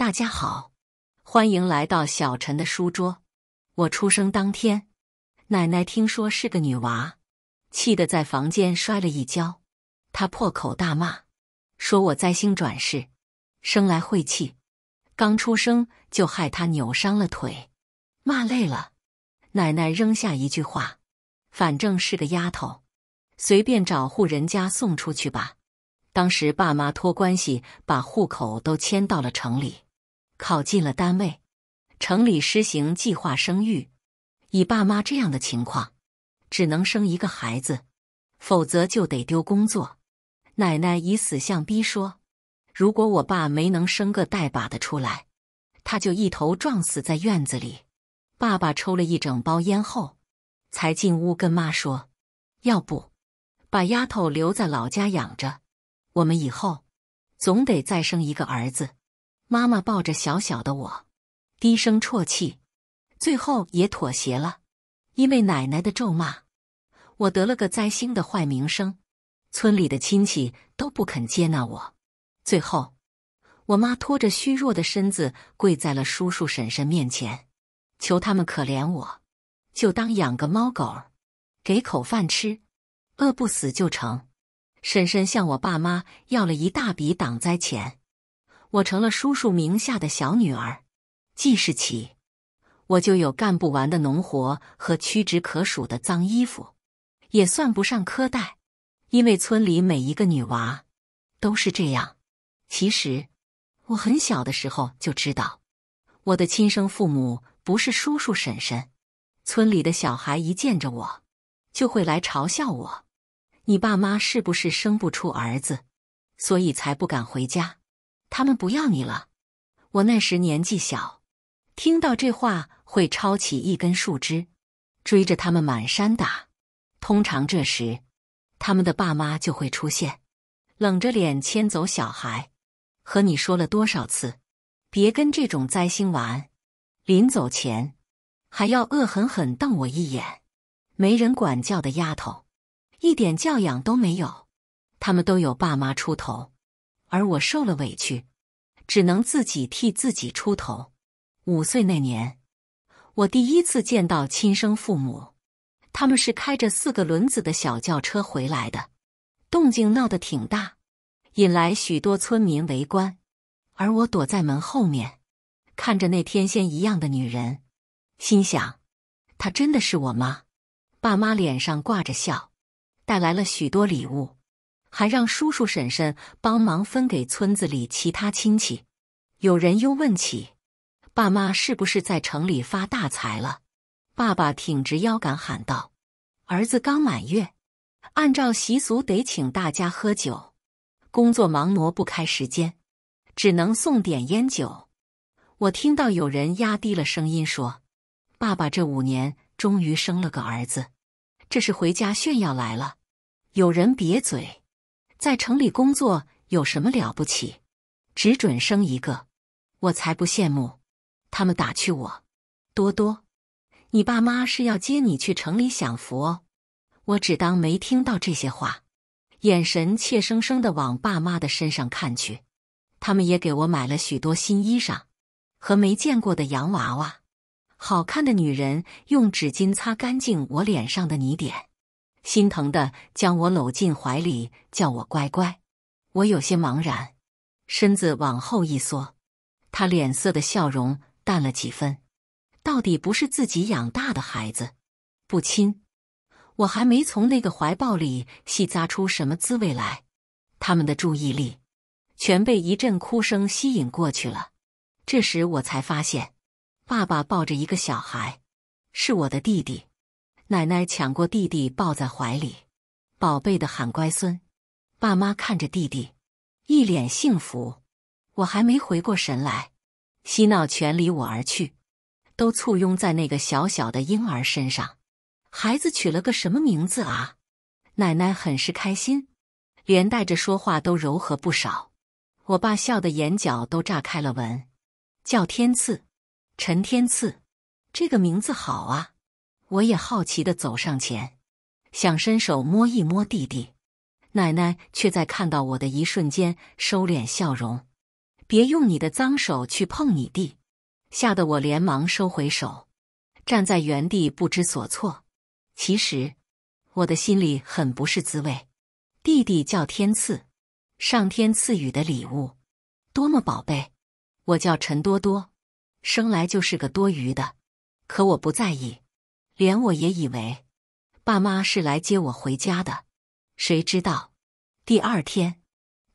大家好，欢迎来到小陈的书桌。我出生当天，奶奶听说是个女娃，气得在房间摔了一跤。她破口大骂，说我灾星转世，生来晦气，刚出生就害她扭伤了腿。骂累了，奶奶扔下一句话：“反正是个丫头，随便找户人家送出去吧。”当时爸妈托关系把户口都迁到了城里。考进了单位，城里实行计划生育，以爸妈这样的情况，只能生一个孩子，否则就得丢工作。奶奶以死相逼说：“如果我爸没能生个带把的出来，他就一头撞死在院子里。”爸爸抽了一整包烟后，才进屋跟妈说：“要不，把丫头留在老家养着，我们以后总得再生一个儿子。”妈妈抱着小小的我，低声啜泣，最后也妥协了。因为奶奶的咒骂，我得了个灾星的坏名声，村里的亲戚都不肯接纳我。最后，我妈拖着虚弱的身子跪在了叔叔婶婶面前，求他们可怜我，就当养个猫狗给口饭吃，饿不死就成。婶婶向我爸妈要了一大笔挡灾钱。我成了叔叔名下的小女儿，记事起我就有干不完的农活和屈指可数的脏衣服，也算不上苛待，因为村里每一个女娃都是这样。其实我很小的时候就知道，我的亲生父母不是叔叔婶婶。村里的小孩一见着我，就会来嘲笑我：“你爸妈是不是生不出儿子，所以才不敢回家？”他们不要你了。我那时年纪小，听到这话会抄起一根树枝，追着他们满山打。通常这时，他们的爸妈就会出现，冷着脸牵走小孩，和你说了多少次，别跟这种灾星玩。临走前还要恶狠狠瞪我一眼。没人管教的丫头，一点教养都没有。他们都有爸妈出头。而我受了委屈，只能自己替自己出头。五岁那年，我第一次见到亲生父母，他们是开着四个轮子的小轿车回来的，动静闹得挺大，引来许多村民围观。而我躲在门后面，看着那天仙一样的女人，心想：她真的是我妈？爸妈脸上挂着笑，带来了许多礼物。还让叔叔婶婶帮忙分给村子里其他亲戚。有人又问起，爸妈是不是在城里发大财了？爸爸挺直腰杆喊道：“儿子刚满月，按照习俗得请大家喝酒。工作忙挪不开时间，只能送点烟酒。”我听到有人压低了声音说：“爸爸这五年终于生了个儿子，这是回家炫耀来了。”有人瘪嘴。在城里工作有什么了不起？只准生一个，我才不羡慕。他们打趣我：“多多，你爸妈是要接你去城里享福哦。”我只当没听到这些话，眼神怯生生的往爸妈的身上看去。他们也给我买了许多新衣裳和没见过的洋娃娃。好看的女人用纸巾擦干净我脸上的泥点。心疼的将我搂进怀里，叫我乖乖。我有些茫然，身子往后一缩。他脸色的笑容淡了几分，到底不是自己养大的孩子，不亲。我还没从那个怀抱里细咂出什么滋味来，他们的注意力全被一阵哭声吸引过去了。这时我才发现，爸爸抱着一个小孩，是我的弟弟。奶奶抢过弟弟抱在怀里，宝贝的喊“乖孙”。爸妈看着弟弟，一脸幸福。我还没回过神来，嬉闹全离我而去，都簇拥在那个小小的婴儿身上。孩子取了个什么名字啊？奶奶很是开心，连带着说话都柔和不少。我爸笑的眼角都炸开了纹，叫天赐，陈天赐，这个名字好啊。我也好奇的走上前，想伸手摸一摸弟弟，奶奶却在看到我的一瞬间收敛笑容：“别用你的脏手去碰你弟。”吓得我连忙收回手，站在原地不知所措。其实我的心里很不是滋味。弟弟叫天赐，上天赐予的礼物，多么宝贝！我叫陈多多，生来就是个多余的，可我不在意。连我也以为，爸妈是来接我回家的。谁知道，第二天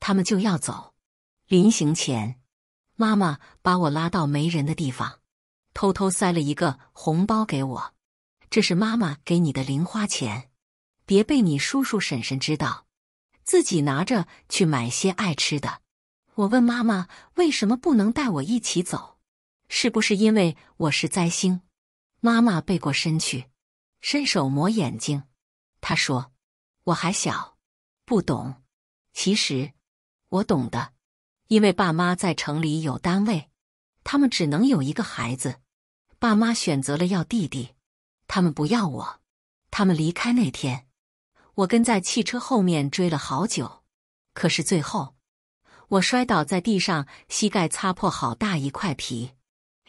他们就要走。临行前，妈妈把我拉到没人的地方，偷偷塞了一个红包给我：“这是妈妈给你的零花钱，别被你叔叔婶婶知道，自己拿着去买些爱吃的。”我问妈妈：“为什么不能带我一起走？是不是因为我是灾星？”妈妈背过身去，伸手抹眼睛。她说：“我还小，不懂。其实我懂的，因为爸妈在城里有单位，他们只能有一个孩子。爸妈选择了要弟弟，他们不要我。他们离开那天，我跟在汽车后面追了好久，可是最后我摔倒在地上，膝盖擦破好大一块皮，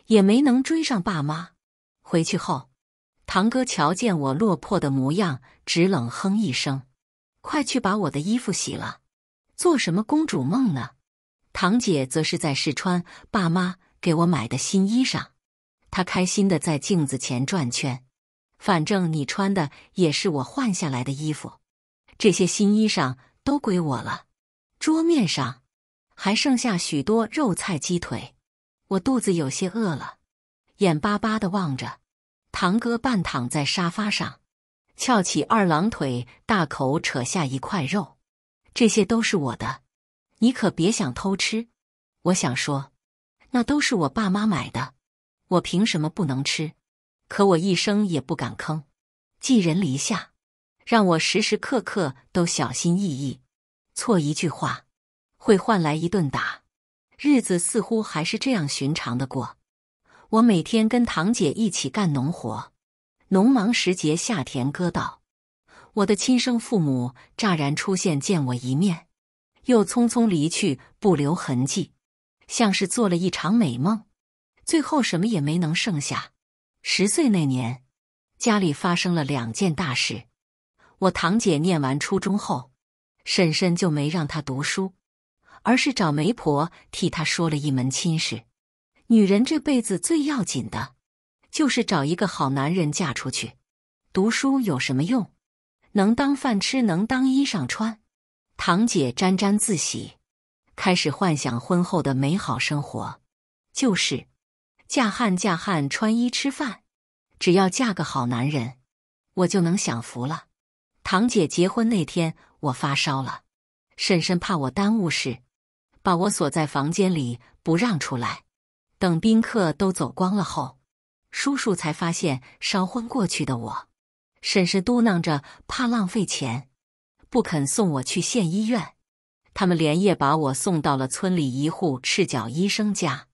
也没能追上爸妈。”回去后，堂哥瞧见我落魄的模样，只冷哼一声：“快去把我的衣服洗了，做什么公主梦呢？”堂姐则是在试穿爸妈给我买的新衣裳，她开心的在镜子前转圈。反正你穿的也是我换下来的衣服，这些新衣裳都归我了。桌面上还剩下许多肉菜鸡腿，我肚子有些饿了。眼巴巴的望着堂哥，半躺在沙发上，翘起二郎腿，大口扯下一块肉。这些都是我的，你可别想偷吃。我想说，那都是我爸妈买的，我凭什么不能吃？可我一生也不敢吭，寄人篱下，让我时时刻刻都小心翼翼，错一句话会换来一顿打。日子似乎还是这样寻常的过。我每天跟堂姐一起干农活，农忙时节下田割稻。我的亲生父母乍然出现，见我一面，又匆匆离去，不留痕迹，像是做了一场美梦，最后什么也没能剩下。十岁那年，家里发生了两件大事。我堂姐念完初中后，婶婶就没让她读书，而是找媒婆替她说了一门亲事。女人这辈子最要紧的，就是找一个好男人嫁出去。读书有什么用？能当饭吃，能当衣裳穿。堂姐沾沾自喜，开始幻想婚后的美好生活。就是，嫁汉嫁汉，穿衣吃饭。只要嫁个好男人，我就能享福了。堂姐结婚那天，我发烧了，婶婶怕我耽误事，把我锁在房间里不让出来。等宾客都走光了后，叔叔才发现烧昏过去的我。婶婶嘟囔着怕浪费钱，不肯送我去县医院。他们连夜把我送到了村里一户赤脚医生家。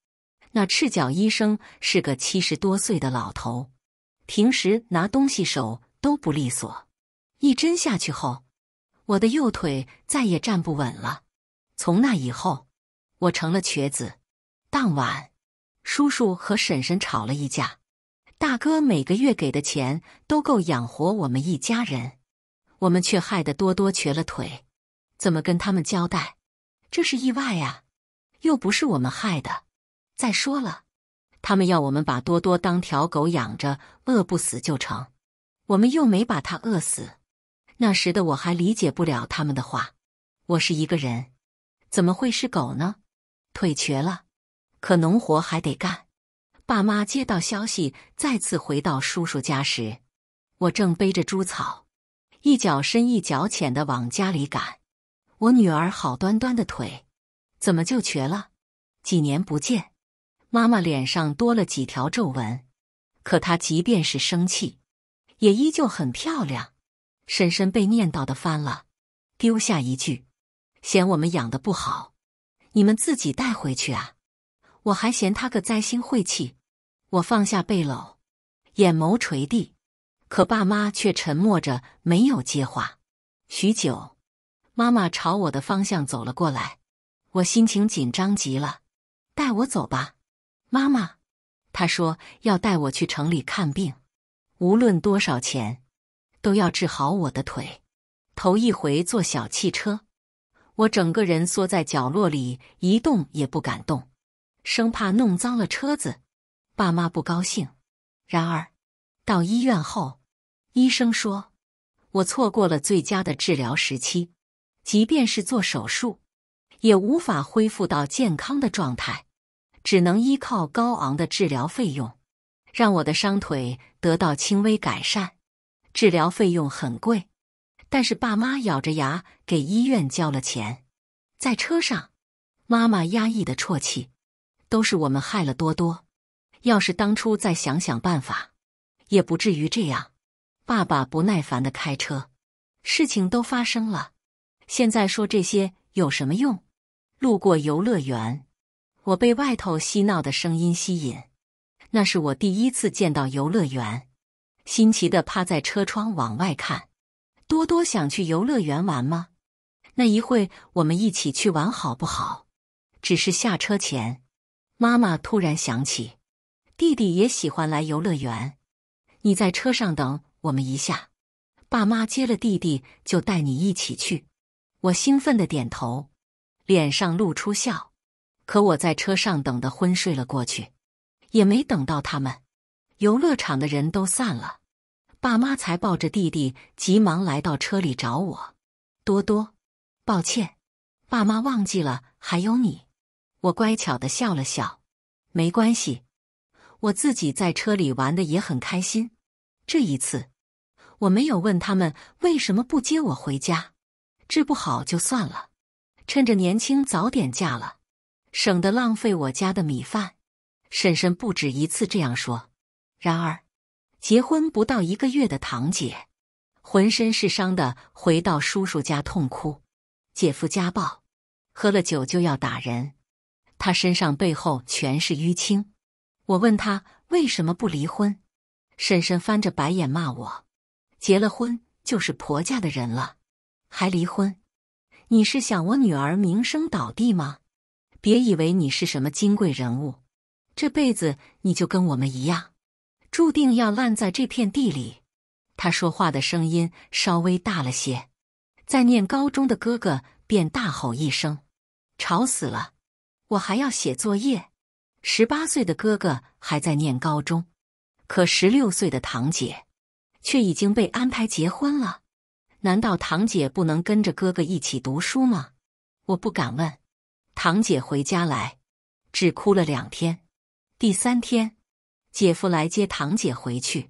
那赤脚医生是个七十多岁的老头，平时拿东西手都不利索。一针下去后，我的右腿再也站不稳了。从那以后，我成了瘸子。当晚。叔叔和婶婶吵了一架，大哥每个月给的钱都够养活我们一家人，我们却害得多多瘸了腿，怎么跟他们交代？这是意外呀，又不是我们害的。再说了，他们要我们把多多当条狗养着，饿不死就成，我们又没把他饿死。那时的我还理解不了他们的话，我是一个人，怎么会是狗呢？腿瘸了。可农活还得干。爸妈接到消息，再次回到叔叔家时，我正背着猪草，一脚深一脚浅的往家里赶。我女儿好端端的腿，怎么就瘸了？几年不见，妈妈脸上多了几条皱纹。可她即便是生气，也依旧很漂亮。婶婶被念叨的翻了，丢下一句：“嫌我们养的不好，你们自己带回去啊。”我还嫌他个灾星晦气，我放下背篓，眼眸垂地，可爸妈却沉默着没有接话。许久，妈妈朝我的方向走了过来，我心情紧张极了。带我走吧，妈妈。她说要带我去城里看病，无论多少钱，都要治好我的腿。头一回坐小汽车，我整个人缩在角落里，一动也不敢动。生怕弄脏了车子，爸妈不高兴。然而，到医院后，医生说：“我错过了最佳的治疗时期，即便是做手术，也无法恢复到健康的状态，只能依靠高昂的治疗费用，让我的伤腿得到轻微改善。”治疗费用很贵，但是爸妈咬着牙给医院交了钱。在车上，妈妈压抑的啜泣。都是我们害了多多，要是当初再想想办法，也不至于这样。爸爸不耐烦的开车，事情都发生了，现在说这些有什么用？路过游乐园，我被外头嬉闹的声音吸引，那是我第一次见到游乐园，新奇的趴在车窗往外看。多多想去游乐园玩吗？那一会我们一起去玩好不好？只是下车前。妈妈突然想起，弟弟也喜欢来游乐园。你在车上等我们一下，爸妈接了弟弟就带你一起去。我兴奋的点头，脸上露出笑。可我在车上等的昏睡了过去，也没等到他们。游乐场的人都散了，爸妈才抱着弟弟急忙来到车里找我。多多，抱歉，爸妈忘记了还有你。我乖巧的笑了笑，没关系，我自己在车里玩的也很开心。这一次，我没有问他们为什么不接我回家，治不好就算了，趁着年轻早点嫁了，省得浪费我家的米饭。婶婶不止一次这样说。然而，结婚不到一个月的堂姐，浑身是伤的回到叔叔家痛哭，姐夫家暴，喝了酒就要打人。他身上背后全是淤青，我问他为什么不离婚，婶婶翻着白眼骂我：“结了婚就是婆家的人了，还离婚？你是想我女儿名声倒地吗？别以为你是什么金贵人物，这辈子你就跟我们一样，注定要烂在这片地里。”他说话的声音稍微大了些，在念高中的哥哥便大吼一声：“吵死了！”我还要写作业，十八岁的哥哥还在念高中，可十六岁的堂姐却已经被安排结婚了。难道堂姐不能跟着哥哥一起读书吗？我不敢问。堂姐回家来，只哭了两天。第三天，姐夫来接堂姐回去，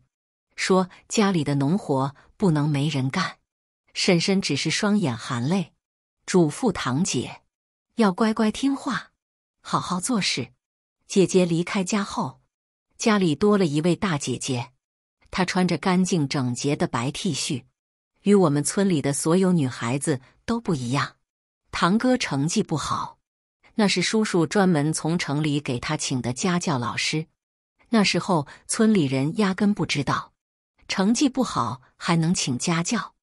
说家里的农活不能没人干。婶婶只是双眼含泪，嘱咐堂姐要乖乖听话。好好做事。姐姐离开家后，家里多了一位大姐姐。她穿着干净整洁的白 T 恤，与我们村里的所有女孩子都不一样。堂哥成绩不好，那是叔叔专门从城里给他请的家教老师。那时候村里人压根不知道，成绩不好还能请家教。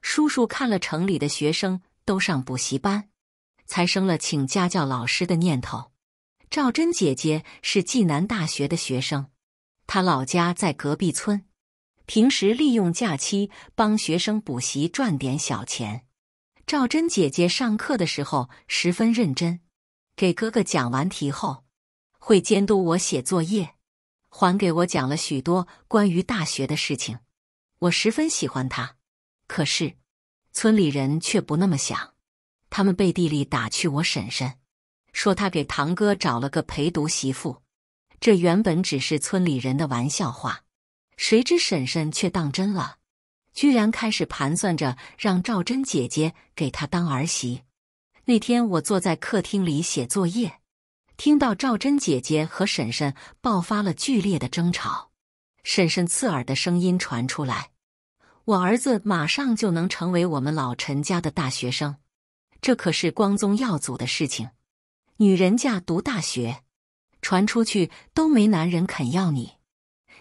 叔叔看了城里的学生都上补习班。才生了请家教老师的念头。赵真姐姐是济南大学的学生，她老家在隔壁村，平时利用假期帮学生补习赚点小钱。赵真姐姐上课的时候十分认真，给哥哥讲完题后，会监督我写作业，还给我讲了许多关于大学的事情。我十分喜欢她，可是村里人却不那么想。他们背地里打趣我婶婶，说他给堂哥找了个陪读媳妇。这原本只是村里人的玩笑话，谁知婶婶却当真了，居然开始盘算着让赵真姐姐给她当儿媳。那天我坐在客厅里写作业，听到赵真姐姐和婶婶爆发了剧烈的争吵。婶婶刺耳的声音传出来：“我儿子马上就能成为我们老陈家的大学生。”这可是光宗耀祖的事情，女人家读大学，传出去都没男人肯要你。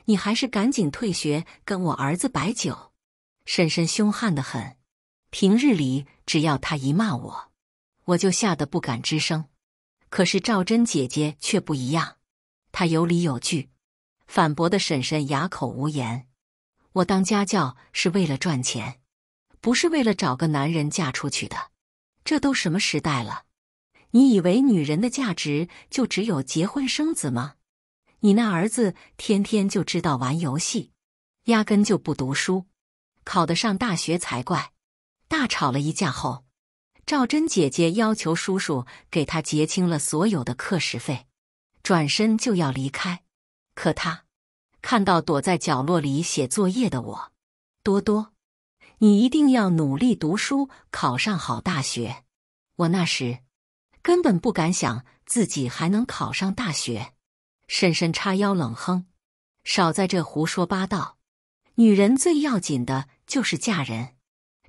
你还是赶紧退学，跟我儿子摆酒。婶婶凶悍的很，平日里只要她一骂我，我就吓得不敢吱声。可是赵真姐姐却不一样，她有理有据，反驳的婶婶哑口无言。我当家教是为了赚钱，不是为了找个男人嫁出去的。这都什么时代了？你以为女人的价值就只有结婚生子吗？你那儿子天天就知道玩游戏，压根就不读书，考得上大学才怪！大吵了一架后，赵真姐姐要求叔叔给她结清了所有的课时费，转身就要离开，可她看到躲在角落里写作业的我，多多。你一定要努力读书，考上好大学。我那时根本不敢想自己还能考上大学。婶婶叉腰冷哼：“少在这胡说八道！女人最要紧的就是嫁人。”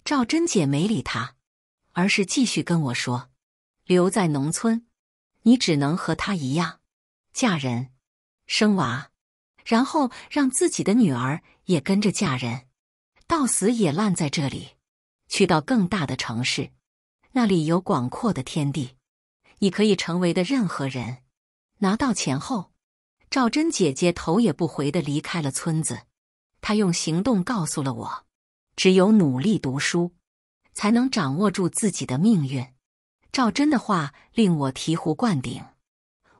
赵真姐没理她，而是继续跟我说：“留在农村，你只能和她一样，嫁人、生娃，然后让自己的女儿也跟着嫁人。”到死也烂在这里，去到更大的城市，那里有广阔的天地，你可以成为的任何人。拿到钱后，赵真姐姐头也不回的离开了村子。她用行动告诉了我，只有努力读书，才能掌握住自己的命运。赵真的话令我醍醐灌顶。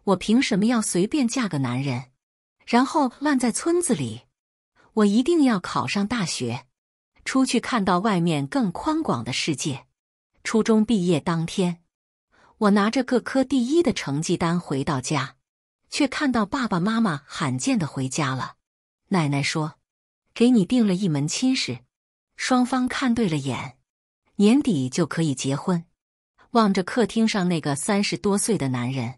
我凭什么要随便嫁个男人，然后烂在村子里？我一定要考上大学。出去看到外面更宽广的世界。初中毕业当天，我拿着各科第一的成绩单回到家，却看到爸爸妈妈罕见的回家了。奶奶说：“给你订了一门亲事，双方看对了眼，年底就可以结婚。”望着客厅上那个三十多岁的男人，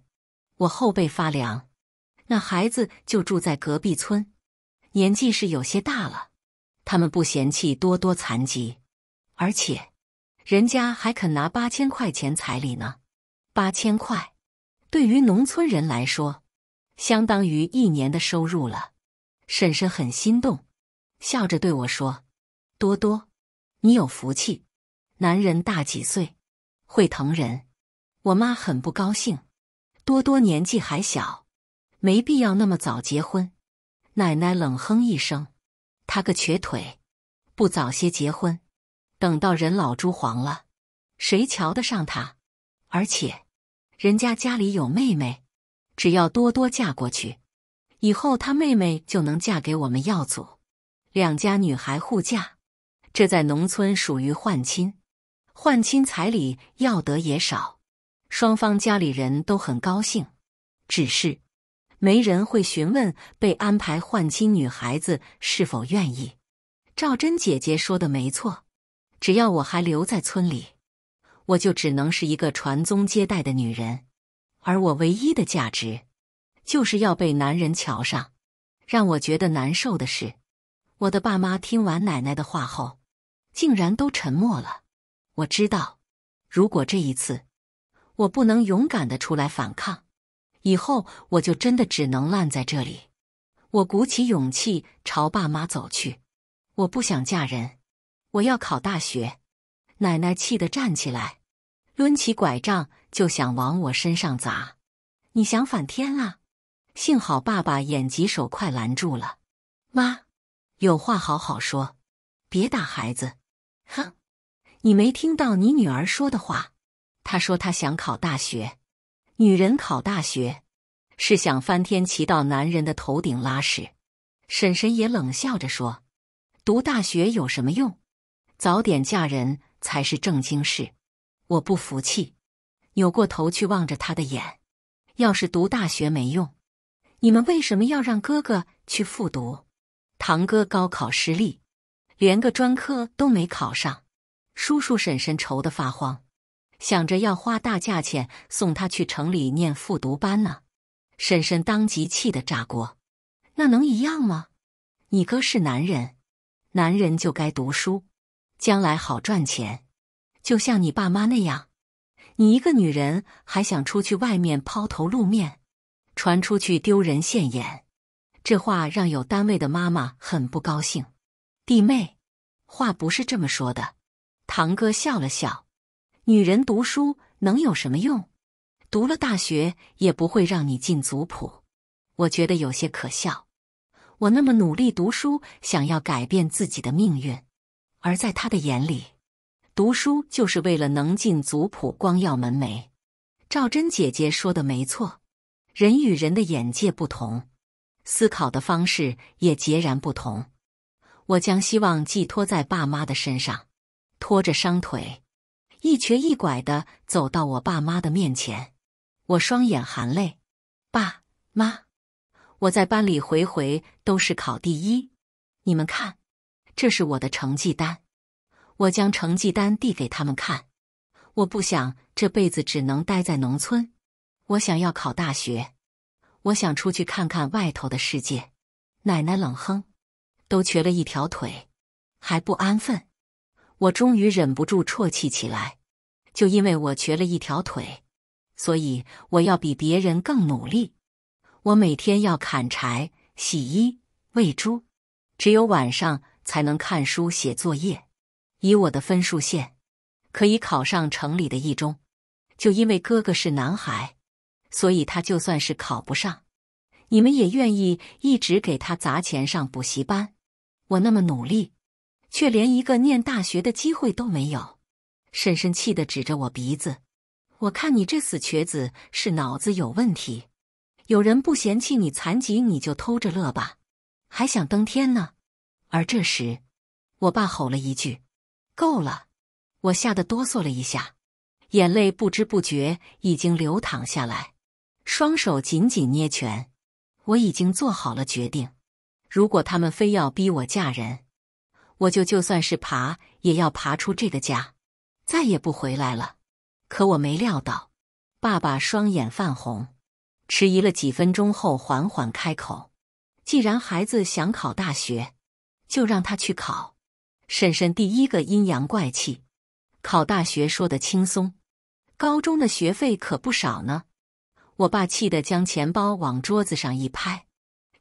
我后背发凉。那孩子就住在隔壁村，年纪是有些大了。他们不嫌弃多多残疾，而且人家还肯拿八千块钱彩礼呢。八千块对于农村人来说，相当于一年的收入了。婶婶很心动，笑着对我说：“多多，你有福气，男人大几岁会疼人。”我妈很不高兴，多多年纪还小，没必要那么早结婚。奶奶冷哼一声。他个瘸腿，不早些结婚，等到人老珠黄了，谁瞧得上他？而且，人家家里有妹妹，只要多多嫁过去，以后他妹妹就能嫁给我们耀祖，两家女孩互嫁，这在农村属于换亲，换亲彩礼要得也少，双方家里人都很高兴。只是。没人会询问被安排换亲女孩子是否愿意。赵真姐姐说的没错，只要我还留在村里，我就只能是一个传宗接代的女人，而我唯一的价值，就是要被男人瞧上。让我觉得难受的是，我的爸妈听完奶奶的话后，竟然都沉默了。我知道，如果这一次我不能勇敢的出来反抗。以后我就真的只能烂在这里。我鼓起勇气朝爸妈走去。我不想嫁人，我要考大学。奶奶气得站起来，抡起拐杖就想往我身上砸。你想反天啊？幸好爸爸眼疾手快拦住了。妈，有话好好说，别打孩子。哼，你没听到你女儿说的话？她说她想考大学。女人考大学是想翻天骑到男人的头顶拉屎，婶婶也冷笑着说：“读大学有什么用？早点嫁人才是正经事。”我不服气，扭过头去望着他的眼：“要是读大学没用，你们为什么要让哥哥去复读？堂哥高考失利，连个专科都没考上，叔叔婶婶愁得发慌。”想着要花大价钱送他去城里念复读班呢，婶婶当即气得炸锅。那能一样吗？你哥是男人，男人就该读书，将来好赚钱，就像你爸妈那样。你一个女人还想出去外面抛头露面，传出去丢人现眼。这话让有单位的妈妈很不高兴。弟妹，话不是这么说的。堂哥笑了笑。女人读书能有什么用？读了大学也不会让你进族谱，我觉得有些可笑。我那么努力读书，想要改变自己的命运，而在他的眼里，读书就是为了能进族谱，光耀门楣。赵真姐姐说的没错，人与人的眼界不同，思考的方式也截然不同。我将希望寄托在爸妈的身上，拖着伤腿。一瘸一拐的走到我爸妈的面前，我双眼含泪，爸妈，我在班里回回都是考第一，你们看，这是我的成绩单。我将成绩单递给他们看，我不想这辈子只能待在农村，我想要考大学，我想出去看看外头的世界。奶奶冷哼，都瘸了一条腿，还不安分。我终于忍不住啜泣起来，就因为我瘸了一条腿，所以我要比别人更努力。我每天要砍柴、洗衣、喂猪，只有晚上才能看书写作业。以我的分数线，可以考上城里的一中。就因为哥哥是男孩，所以他就算是考不上，你们也愿意一直给他砸钱上补习班。我那么努力。却连一个念大学的机会都没有。婶婶气得指着我鼻子：“我看你这死瘸子是脑子有问题。有人不嫌弃你残疾，你就偷着乐吧，还想登天呢！”而这时，我爸吼了一句：“够了！”我吓得哆嗦了一下，眼泪不知不觉已经流淌下来，双手紧紧捏拳。我已经做好了决定：如果他们非要逼我嫁人，我就就算是爬，也要爬出这个家，再也不回来了。可我没料到，爸爸双眼泛红，迟疑了几分钟后，缓缓开口：“既然孩子想考大学，就让他去考。”婶婶第一个阴阳怪气：“考大学说的轻松，高中的学费可不少呢。”我爸气得将钱包往桌子上一拍：“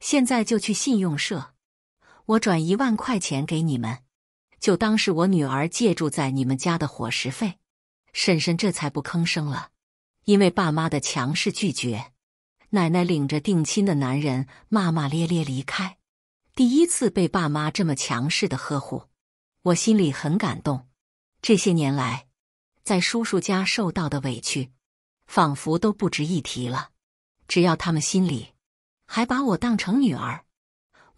现在就去信用社。”我转一万块钱给你们，就当是我女儿借住在你们家的伙食费。婶婶这才不吭声了，因为爸妈的强势拒绝。奶奶领着定亲的男人骂骂咧咧离开。第一次被爸妈这么强势的呵护，我心里很感动。这些年来，在叔叔家受到的委屈，仿佛都不值一提了。只要他们心里还把我当成女儿。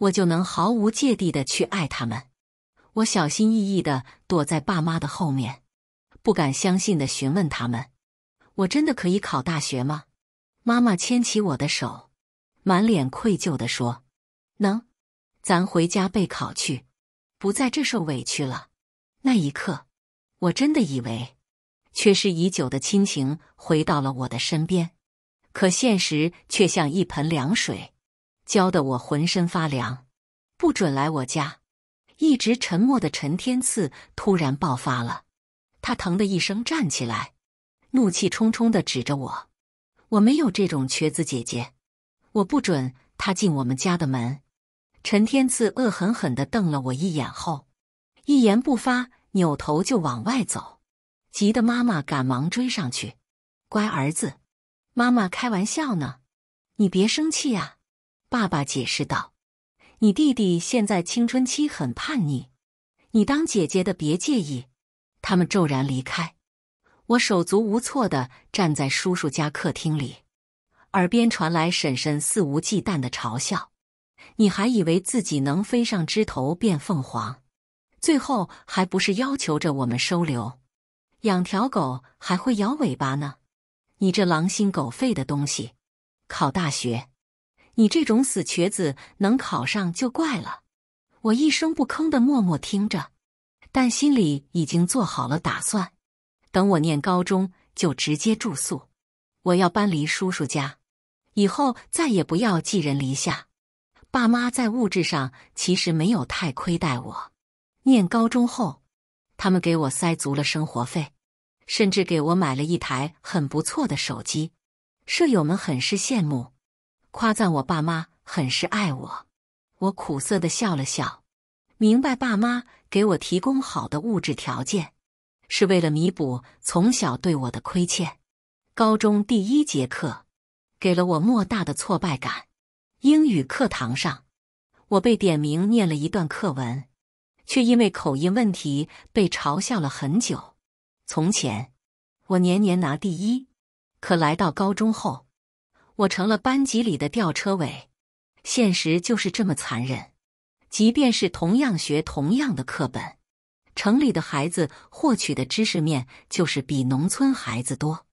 我就能毫无芥蒂的去爱他们。我小心翼翼的躲在爸妈的后面，不敢相信的询问他们：“我真的可以考大学吗？”妈妈牵起我的手，满脸愧疚的说：“能，咱回家备考去，不在这受委屈了。”那一刻，我真的以为缺失已久的亲情回到了我的身边，可现实却像一盆凉水。浇得我浑身发凉，不准来我家。一直沉默的陈天赐突然爆发了，他疼的一声站起来，怒气冲冲的指着我：“我没有这种瘸子姐姐，我不准他进我们家的门。”陈天赐恶狠狠的瞪了我一眼后，一言不发，扭头就往外走。急得妈妈赶忙追上去：“乖儿子，妈妈开玩笑呢，你别生气啊。”爸爸解释道：“你弟弟现在青春期很叛逆，你当姐姐的别介意。”他们骤然离开，我手足无措的站在叔叔家客厅里，耳边传来婶婶肆无忌惮的嘲笑：“你还以为自己能飞上枝头变凤凰？最后还不是要求着我们收留？养条狗还会摇尾巴呢，你这狼心狗肺的东西！考大学。”你这种死瘸子能考上就怪了。我一声不吭的默默听着，但心里已经做好了打算。等我念高中就直接住宿，我要搬离叔叔家，以后再也不要寄人篱下。爸妈在物质上其实没有太亏待我。念高中后，他们给我塞足了生活费，甚至给我买了一台很不错的手机。舍友们很是羡慕。夸赞我爸妈很是爱我，我苦涩的笑了笑，明白爸妈给我提供好的物质条件，是为了弥补从小对我的亏欠。高中第一节课，给了我莫大的挫败感。英语课堂上，我被点名念了一段课文，却因为口音问题被嘲笑了很久。从前，我年年拿第一，可来到高中后。我成了班级里的吊车尾，现实就是这么残忍。即便是同样学同样的课本，城里的孩子获取的知识面就是比农村孩子多。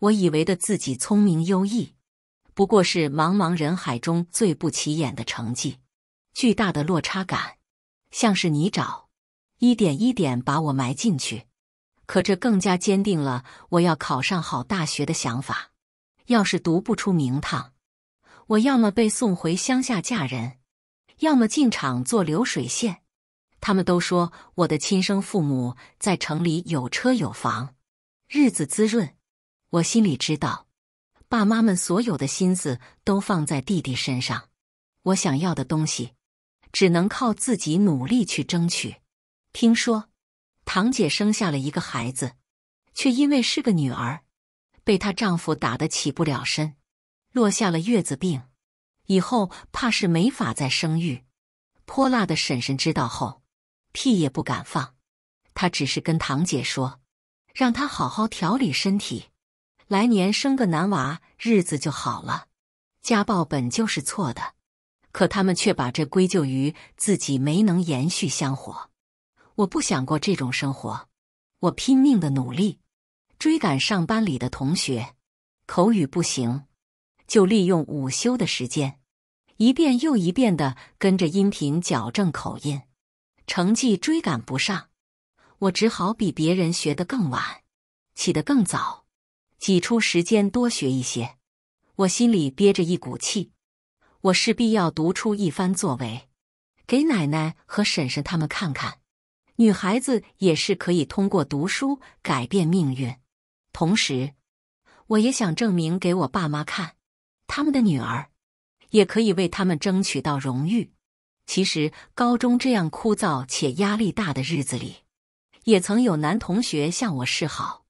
我以为的自己聪明优异，不过是茫茫人海中最不起眼的成绩。巨大的落差感，像是泥沼，一点一点把我埋进去。可这更加坚定了我要考上好大学的想法。要是读不出名堂，我要么被送回乡下嫁人，要么进厂做流水线。他们都说我的亲生父母在城里有车有房，日子滋润。我心里知道，爸妈们所有的心思都放在弟弟身上。我想要的东西，只能靠自己努力去争取。听说，堂姐生下了一个孩子，却因为是个女儿。被她丈夫打得起不了身，落下了月子病，以后怕是没法再生育。泼辣的婶婶知道后，屁也不敢放，她只是跟堂姐说，让她好好调理身体，来年生个男娃，日子就好了。家暴本就是错的，可他们却把这归咎于自己没能延续香火。我不想过这种生活，我拼命的努力。追赶上班里的同学，口语不行，就利用午休的时间，一遍又一遍的跟着音频矫正口音。成绩追赶不上，我只好比别人学得更晚，起得更早，挤出时间多学一些。我心里憋着一股气，我势必要读出一番作为，给奶奶和婶婶他们看看，女孩子也是可以通过读书改变命运。同时，我也想证明给我爸妈看，他们的女儿也可以为他们争取到荣誉。其实，高中这样枯燥且压力大的日子里，也曾有男同学向我示好，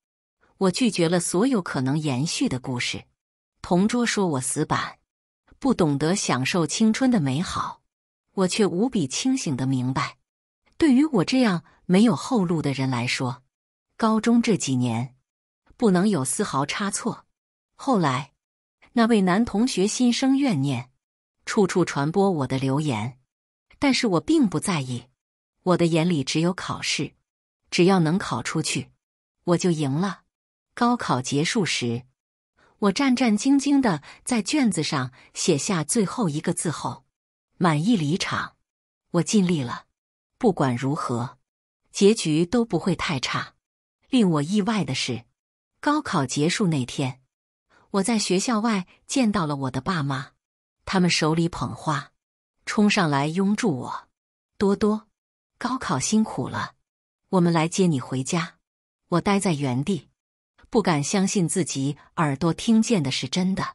我拒绝了所有可能延续的故事。同桌说我死板，不懂得享受青春的美好，我却无比清醒的明白，对于我这样没有后路的人来说，高中这几年。不能有丝毫差错。后来，那位男同学心生怨念，处处传播我的留言，但是我并不在意，我的眼里只有考试，只要能考出去，我就赢了。高考结束时，我战战兢兢的在卷子上写下最后一个字后，满意离场。我尽力了，不管如何，结局都不会太差。令我意外的是。高考结束那天，我在学校外见到了我的爸妈，他们手里捧花，冲上来拥住我。多多，高考辛苦了，我们来接你回家。我待在原地，不敢相信自己耳朵听见的是真的，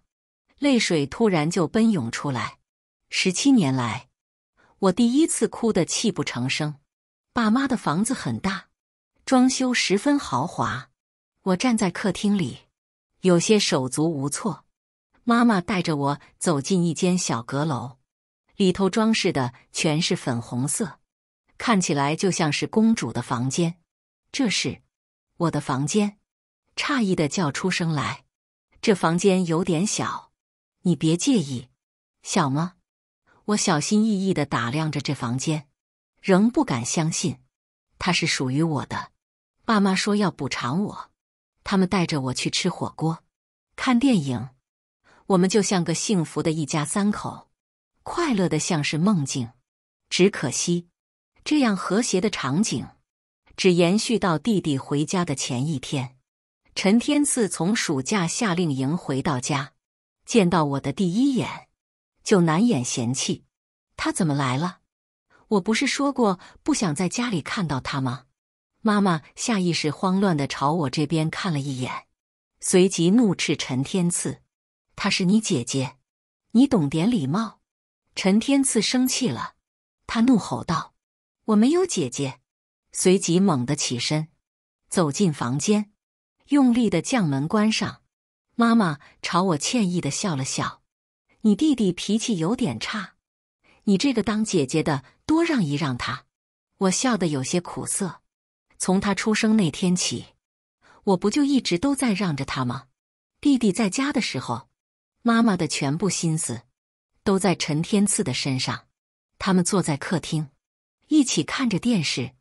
泪水突然就奔涌出来。十七年来，我第一次哭得泣不成声。爸妈的房子很大，装修十分豪华。我站在客厅里，有些手足无措。妈妈带着我走进一间小阁楼，里头装饰的全是粉红色，看起来就像是公主的房间。这是我的房间，诧异的叫出声来。这房间有点小，你别介意。小吗？我小心翼翼的打量着这房间，仍不敢相信它是属于我的。爸妈说要补偿我。他们带着我去吃火锅、看电影，我们就像个幸福的一家三口，快乐的像是梦境。只可惜，这样和谐的场景只延续到弟弟回家的前一天。陈天赐从暑假夏令营回到家，见到我的第一眼，就难掩嫌弃：“他怎么来了？我不是说过不想在家里看到他吗？”妈妈下意识慌乱的朝我这边看了一眼，随即怒斥陈天赐：“她是你姐姐，你懂点礼貌。”陈天赐生气了，他怒吼道：“我没有姐姐！”随即猛地起身，走进房间，用力的将门关上。妈妈朝我歉意的笑了笑：“你弟弟脾气有点差，你这个当姐姐的多让一让他。”我笑得有些苦涩。从他出生那天起，我不就一直都在让着他吗？弟弟在家的时候，妈妈的全部心思都在陈天赐的身上。他们坐在客厅，一起看着电视，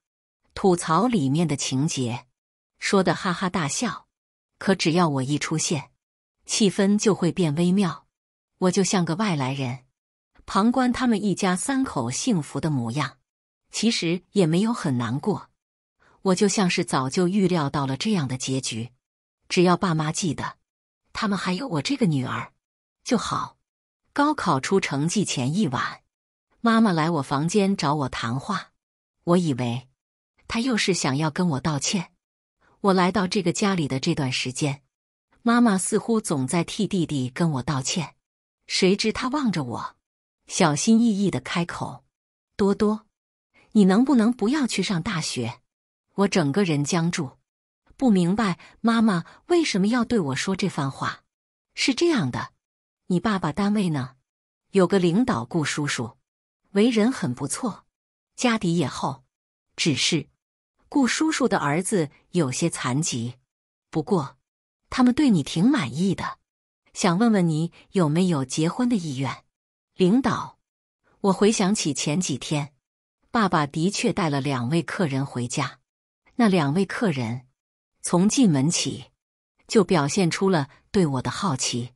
吐槽里面的情节，说的哈哈大笑。可只要我一出现，气氛就会变微妙，我就像个外来人，旁观他们一家三口幸福的模样。其实也没有很难过。我就像是早就预料到了这样的结局，只要爸妈记得，他们还有我这个女儿，就好。高考出成绩前一晚，妈妈来我房间找我谈话，我以为她又是想要跟我道歉。我来到这个家里的这段时间，妈妈似乎总在替弟弟跟我道歉。谁知她望着我，小心翼翼的开口：“多多，你能不能不要去上大学？”我整个人僵住，不明白妈妈为什么要对我说这番话。是这样的，你爸爸单位呢，有个领导顾叔叔，为人很不错，家底也厚。只是，顾叔叔的儿子有些残疾，不过，他们对你挺满意的。想问问你有没有结婚的意愿？领导，我回想起前几天，爸爸的确带了两位客人回家。那两位客人从进门起就表现出了对我的好奇，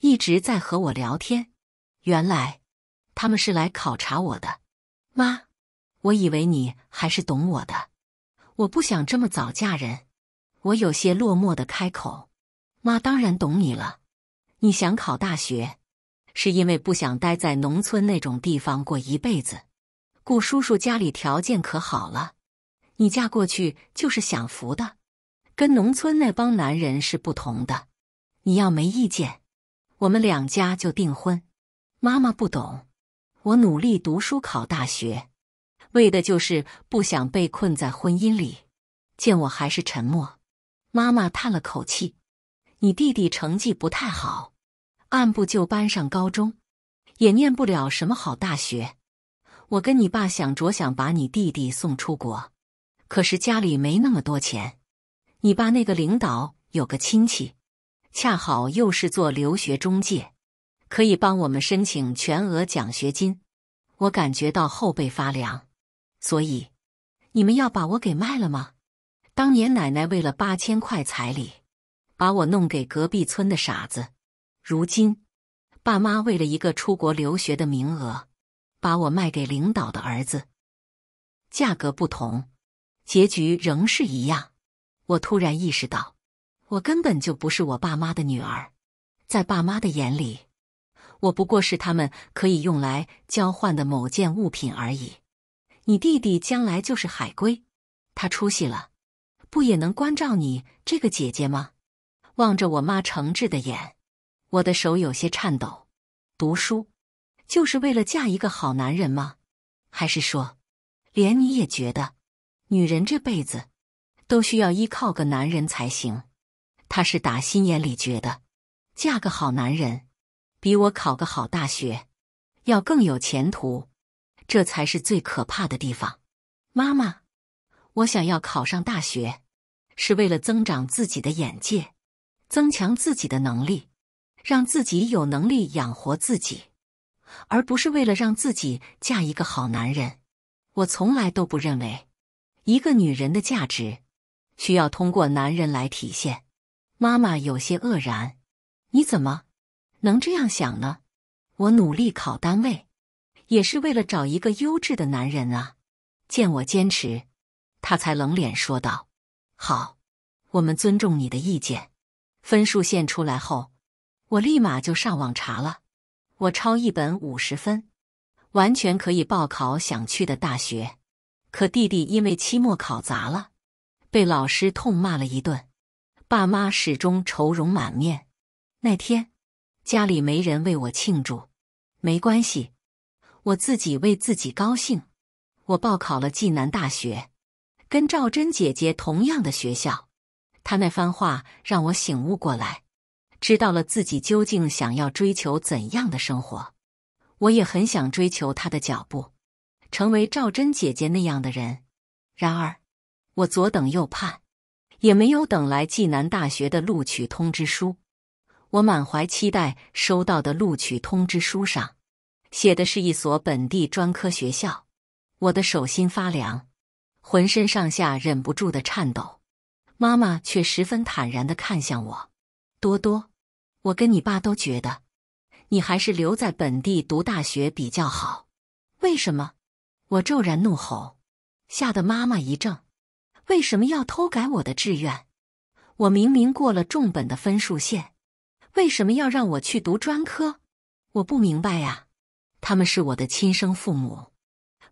一直在和我聊天。原来他们是来考察我的。妈，我以为你还是懂我的。我不想这么早嫁人。我有些落寞的开口：“妈，当然懂你了。你想考大学，是因为不想待在农村那种地方过一辈子。顾叔叔家里条件可好了。”你嫁过去就是享福的，跟农村那帮男人是不同的。你要没意见，我们两家就订婚。妈妈不懂，我努力读书考大学，为的就是不想被困在婚姻里。见我还是沉默，妈妈叹了口气：“你弟弟成绩不太好，按部就班上高中，也念不了什么好大学。我跟你爸想着想把你弟弟送出国。”可是家里没那么多钱，你爸那个领导有个亲戚，恰好又是做留学中介，可以帮我们申请全额奖学金。我感觉到后背发凉，所以你们要把我给卖了吗？当年奶奶为了八千块彩礼，把我弄给隔壁村的傻子，如今爸妈为了一个出国留学的名额，把我卖给领导的儿子，价格不同。结局仍是一样，我突然意识到，我根本就不是我爸妈的女儿，在爸妈的眼里，我不过是他们可以用来交换的某件物品而已。你弟弟将来就是海龟，他出息了，不也能关照你这个姐姐吗？望着我妈诚挚的眼，我的手有些颤抖。读书就是为了嫁一个好男人吗？还是说，连你也觉得？女人这辈子都需要依靠个男人才行，她是打心眼里觉得，嫁个好男人比我考个好大学要更有前途，这才是最可怕的地方。妈妈，我想要考上大学，是为了增长自己的眼界，增强自己的能力，让自己有能力养活自己，而不是为了让自己嫁一个好男人。我从来都不认为。一个女人的价值需要通过男人来体现。妈妈有些愕然：“你怎么能这样想呢？”我努力考单位，也是为了找一个优质的男人啊。见我坚持，他才冷脸说道：“好，我们尊重你的意见。分数线出来后，我立马就上网查了。我超一本五十分，完全可以报考想去的大学。”可弟弟因为期末考砸了，被老师痛骂了一顿，爸妈始终愁容满面。那天，家里没人为我庆祝。没关系，我自己为自己高兴。我报考了暨南大学，跟赵真姐姐同样的学校。她那番话让我醒悟过来，知道了自己究竟想要追求怎样的生活。我也很想追求她的脚步。成为赵真姐姐那样的人，然而我左等右盼，也没有等来济南大学的录取通知书。我满怀期待收到的录取通知书上写的是一所本地专科学校，我的手心发凉，浑身上下忍不住的颤抖。妈妈却十分坦然的看向我：“多多，我跟你爸都觉得你还是留在本地读大学比较好。为什么？”我骤然怒吼，吓得妈妈一怔。为什么要偷改我的志愿？我明明过了重本的分数线，为什么要让我去读专科？我不明白呀！他们是我的亲生父母，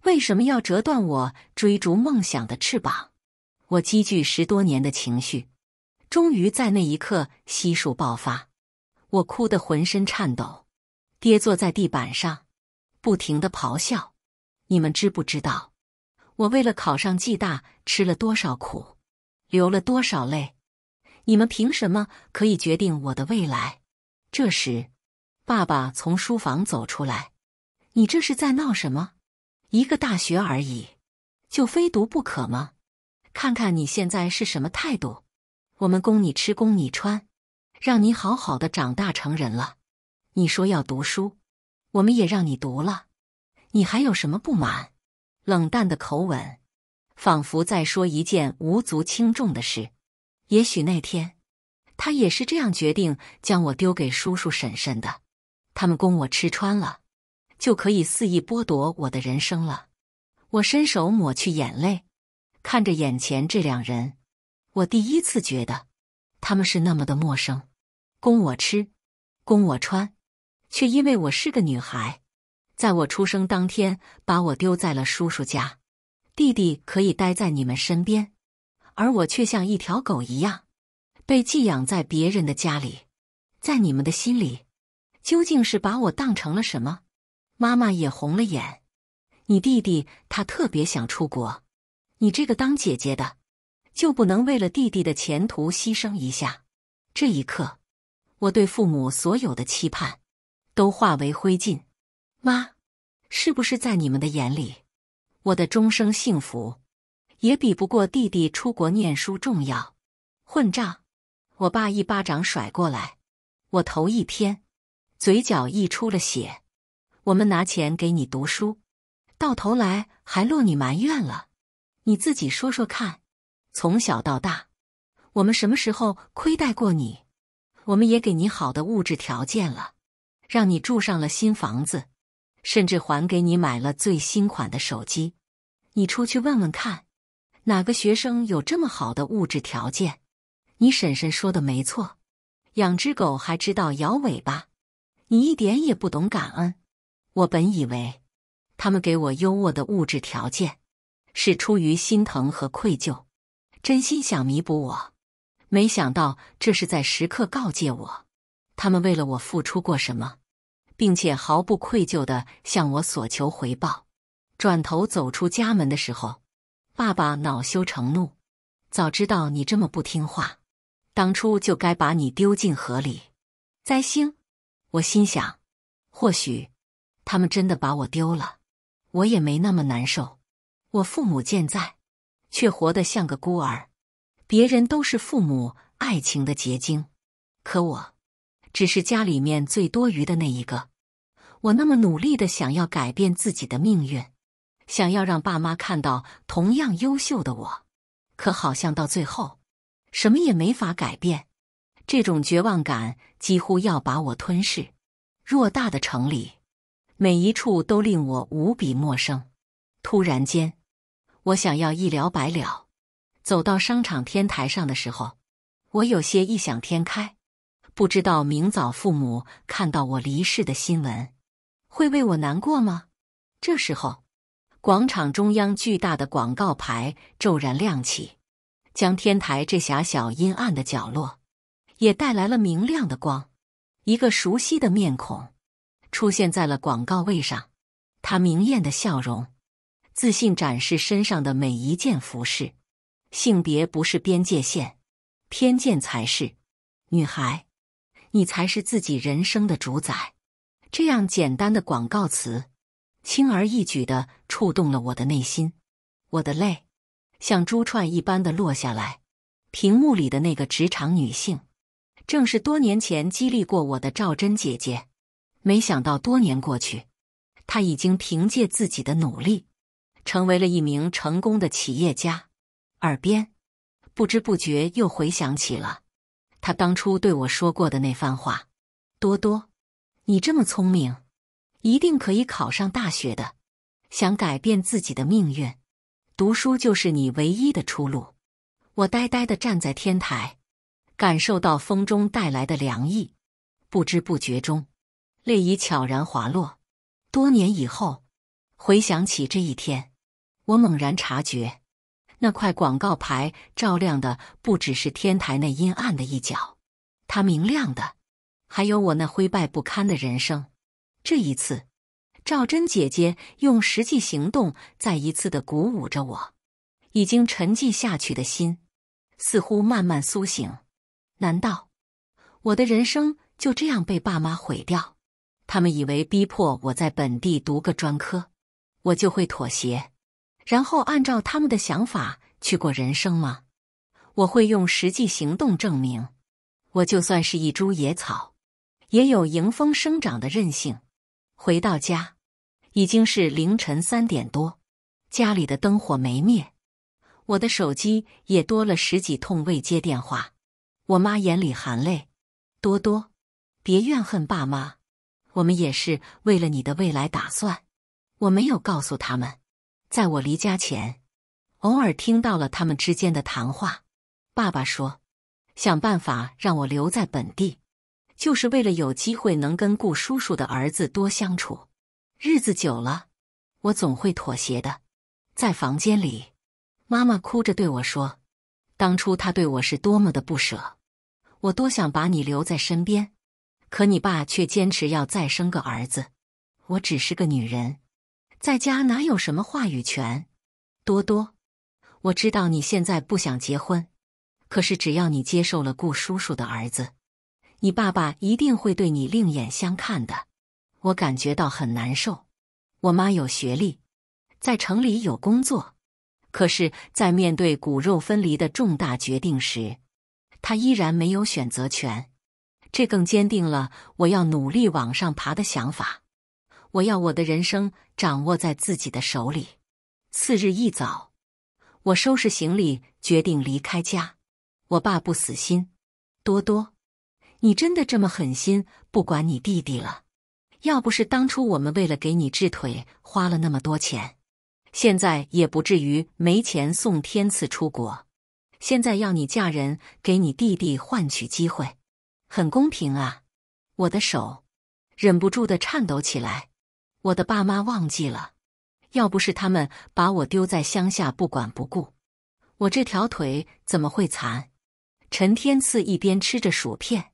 为什么要折断我追逐梦想的翅膀？我积聚十多年的情绪，终于在那一刻悉数爆发。我哭得浑身颤抖，跌坐在地板上，不停的咆哮。你们知不知道，我为了考上暨大吃了多少苦，流了多少泪？你们凭什么可以决定我的未来？这时，爸爸从书房走出来：“你这是在闹什么？一个大学而已，就非读不可吗？看看你现在是什么态度？我们供你吃，供你穿，让你好好的长大成人了。你说要读书，我们也让你读了。”你还有什么不满？冷淡的口吻，仿佛在说一件无足轻重的事。也许那天，他也是这样决定将我丢给叔叔婶婶的。他们供我吃穿了，就可以肆意剥夺我的人生了。我伸手抹去眼泪，看着眼前这两人，我第一次觉得他们是那么的陌生。供我吃，供我穿，却因为我是个女孩。在我出生当天，把我丢在了叔叔家，弟弟可以待在你们身边，而我却像一条狗一样，被寄养在别人的家里。在你们的心里，究竟是把我当成了什么？妈妈也红了眼。你弟弟他特别想出国，你这个当姐姐的，就不能为了弟弟的前途牺牲一下？这一刻，我对父母所有的期盼，都化为灰烬。妈，是不是在你们的眼里，我的终生幸福也比不过弟弟出国念书重要？混账！我爸一巴掌甩过来，我头一偏，嘴角溢出了血。我们拿钱给你读书，到头来还落你埋怨了。你自己说说看，从小到大，我们什么时候亏待过你？我们也给你好的物质条件了，让你住上了新房子。甚至还给你买了最新款的手机，你出去问问看，哪个学生有这么好的物质条件？你婶婶说的没错，养只狗还知道摇尾巴，你一点也不懂感恩。我本以为，他们给我优渥的物质条件，是出于心疼和愧疚，真心想弥补我，没想到这是在时刻告诫我，他们为了我付出过什么。并且毫不愧疚的向我索求回报，转头走出家门的时候，爸爸恼羞成怒：“早知道你这么不听话，当初就该把你丢进河里！”灾星，我心想，或许他们真的把我丢了，我也没那么难受。我父母健在，却活得像个孤儿，别人都是父母爱情的结晶，可我。只是家里面最多余的那一个，我那么努力的想要改变自己的命运，想要让爸妈看到同样优秀的我，可好像到最后，什么也没法改变。这种绝望感几乎要把我吞噬。偌大的城里，每一处都令我无比陌生。突然间，我想要一了百了。走到商场天台上的时候，我有些异想天开。不知道明早父母看到我离世的新闻，会为我难过吗？这时候，广场中央巨大的广告牌骤然亮起，将天台这狭小阴暗的角落也带来了明亮的光。一个熟悉的面孔出现在了广告位上，他明艳的笑容，自信展示身上的每一件服饰。性别不是边界线，偏见才是。女孩。你才是自己人生的主宰，这样简单的广告词，轻而易举的触动了我的内心，我的泪像珠串一般的落下来。屏幕里的那个职场女性，正是多年前激励过我的赵真姐姐。没想到多年过去，她已经凭借自己的努力，成为了一名成功的企业家。耳边不知不觉又回想起了。他当初对我说过的那番话：“多多，你这么聪明，一定可以考上大学的。想改变自己的命运，读书就是你唯一的出路。”我呆呆的站在天台，感受到风中带来的凉意，不知不觉中，泪已悄然滑落。多年以后，回想起这一天，我猛然察觉。那块广告牌照亮的不只是天台那阴暗的一角，它明亮的，还有我那灰败不堪的人生。这一次，赵真姐姐用实际行动再一次的鼓舞着我，已经沉寂下去的心似乎慢慢苏醒。难道我的人生就这样被爸妈毁掉？他们以为逼迫我在本地读个专科，我就会妥协？然后按照他们的想法去过人生吗？我会用实际行动证明，我就算是一株野草，也有迎风生长的韧性。回到家，已经是凌晨三点多，家里的灯火没灭，我的手机也多了十几通未接电话。我妈眼里含泪：“多多，别怨恨爸妈，我们也是为了你的未来打算。”我没有告诉他们。在我离家前，偶尔听到了他们之间的谈话。爸爸说：“想办法让我留在本地，就是为了有机会能跟顾叔叔的儿子多相处。日子久了，我总会妥协的。”在房间里，妈妈哭着对我说：“当初他对我是多么的不舍，我多想把你留在身边，可你爸却坚持要再生个儿子。我只是个女人。”在家哪有什么话语权？多多，我知道你现在不想结婚，可是只要你接受了顾叔叔的儿子，你爸爸一定会对你另眼相看的。我感觉到很难受。我妈有学历，在城里有工作，可是，在面对骨肉分离的重大决定时，她依然没有选择权。这更坚定了我要努力往上爬的想法。我要我的人生掌握在自己的手里。次日一早，我收拾行李，决定离开家。我爸不死心：“多多，你真的这么狠心，不管你弟弟了？要不是当初我们为了给你治腿花了那么多钱，现在也不至于没钱送天赐出国。现在要你嫁人，给你弟弟换取机会，很公平啊！”我的手忍不住的颤抖起来。我的爸妈忘记了，要不是他们把我丢在乡下不管不顾，我这条腿怎么会残？陈天赐一边吃着薯片，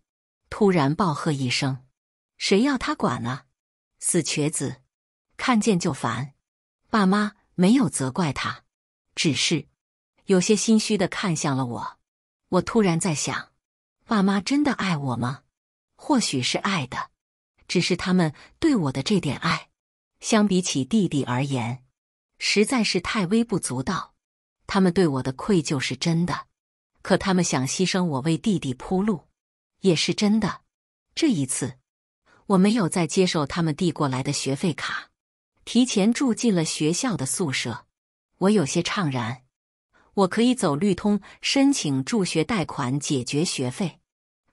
突然暴喝一声：“谁要他管啊！死瘸子，看见就烦！”爸妈没有责怪他，只是有些心虚的看向了我。我突然在想，爸妈真的爱我吗？或许是爱的，只是他们对我的这点爱。相比起弟弟而言，实在是太微不足道。他们对我的愧疚是真的，可他们想牺牲我为弟弟铺路，也是真的。这一次，我没有再接受他们递过来的学费卡，提前住进了学校的宿舍。我有些怅然。我可以走绿通申请助学贷款解决学费，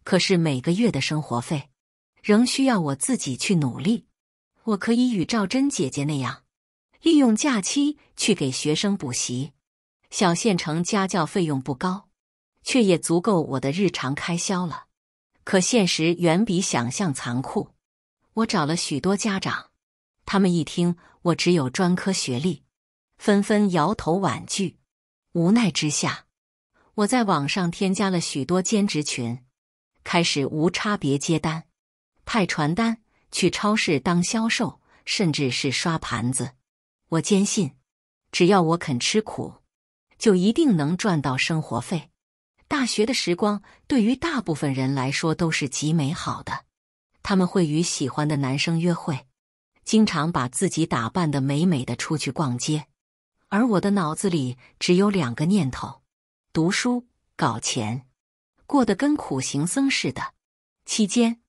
可是每个月的生活费，仍需要我自己去努力。我可以与赵真姐姐那样，利用假期去给学生补习。小县城家教费用不高，却也足够我的日常开销了。可现实远比想象残酷。我找了许多家长，他们一听我只有专科学历，纷纷摇头婉拒。无奈之下，我在网上添加了许多兼职群，开始无差别接单、派传单。去超市当销售，甚至是刷盘子。我坚信，只要我肯吃苦，就一定能赚到生活费。大学的时光对于大部分人来说都是极美好的，他们会与喜欢的男生约会，经常把自己打扮的美美的出去逛街。而我的脑子里只有两个念头：读书、搞钱，过得跟苦行僧似的。期间。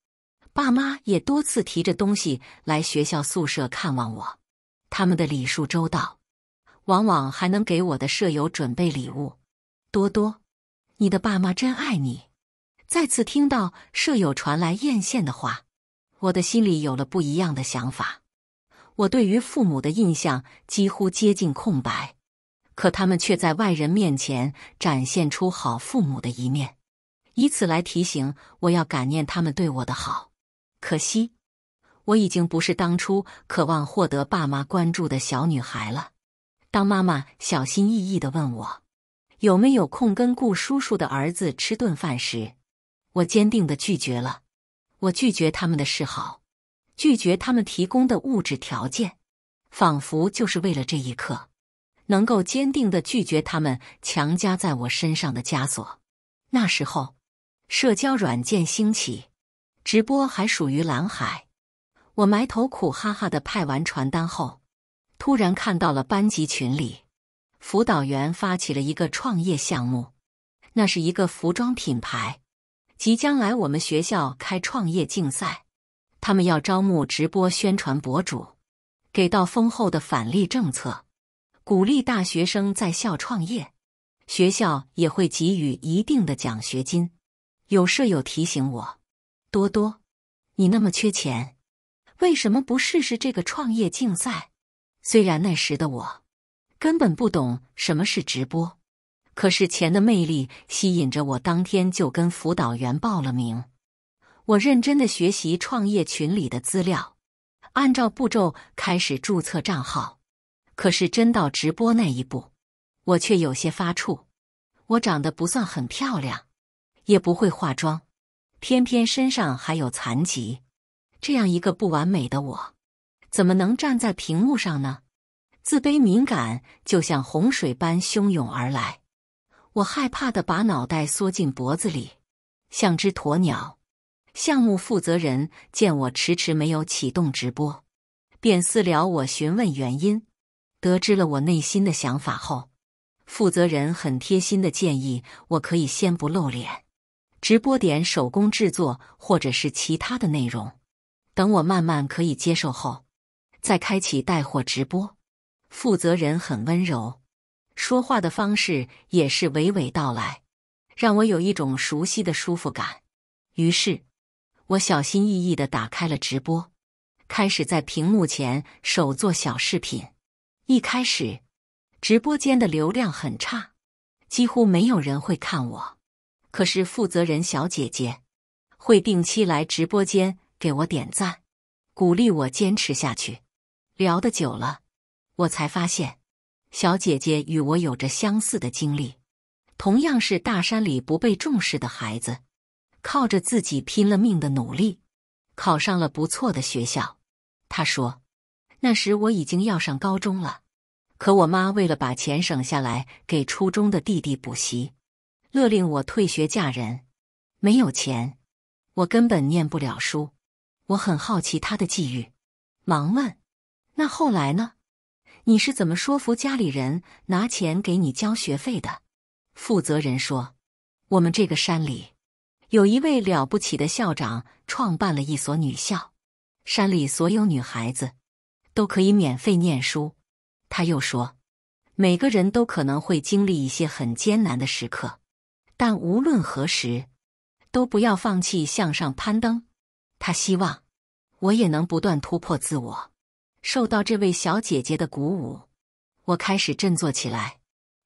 爸妈也多次提着东西来学校宿舍看望我，他们的礼数周到，往往还能给我的舍友准备礼物。多多，你的爸妈真爱你。再次听到舍友传来艳羡的话，我的心里有了不一样的想法。我对于父母的印象几乎接近空白，可他们却在外人面前展现出好父母的一面，以此来提醒我要感念他们对我的好。可惜，我已经不是当初渴望获得爸妈关注的小女孩了。当妈妈小心翼翼的问我有没有空跟顾叔叔的儿子吃顿饭时，我坚定的拒绝了。我拒绝他们的示好，拒绝他们提供的物质条件，仿佛就是为了这一刻，能够坚定的拒绝他们强加在我身上的枷锁。那时候，社交软件兴起。直播还属于蓝海，我埋头苦哈哈的派完传单后，突然看到了班级群里，辅导员发起了一个创业项目，那是一个服装品牌，即将来我们学校开创业竞赛，他们要招募直播宣传博主，给到丰厚的返利政策，鼓励大学生在校创业，学校也会给予一定的奖学金。有舍友提醒我。多多，你那么缺钱，为什么不试试这个创业竞赛？虽然那时的我根本不懂什么是直播，可是钱的魅力吸引着我，当天就跟辅导员报了名。我认真的学习创业群里的资料，按照步骤开始注册账号。可是真到直播那一步，我却有些发怵。我长得不算很漂亮，也不会化妆。偏偏身上还有残疾，这样一个不完美的我，怎么能站在屏幕上呢？自卑敏感就像洪水般汹涌而来，我害怕的把脑袋缩进脖子里，像只鸵鸟。项目负责人见我迟迟没有启动直播，便私聊我询问原因。得知了我内心的想法后，负责人很贴心的建议我可以先不露脸。直播点手工制作，或者是其他的内容，等我慢慢可以接受后，再开启带货直播。负责人很温柔，说话的方式也是娓娓道来，让我有一种熟悉的舒服感。于是，我小心翼翼的打开了直播，开始在屏幕前手做小饰品。一开始，直播间的流量很差，几乎没有人会看我。可是负责人小姐姐会定期来直播间给我点赞，鼓励我坚持下去。聊得久了，我才发现小姐姐与我有着相似的经历，同样是大山里不被重视的孩子，靠着自己拼了命的努力，考上了不错的学校。她说，那时我已经要上高中了，可我妈为了把钱省下来给初中的弟弟补习。勒令我退学嫁人，没有钱，我根本念不了书。我很好奇他的际遇，忙问：“那后来呢？你是怎么说服家里人拿钱给你交学费的？”负责人说：“我们这个山里，有一位了不起的校长，创办了一所女校，山里所有女孩子都可以免费念书。”他又说：“每个人都可能会经历一些很艰难的时刻。”但无论何时，都不要放弃向上攀登。他希望我也能不断突破自我。受到这位小姐姐的鼓舞，我开始振作起来。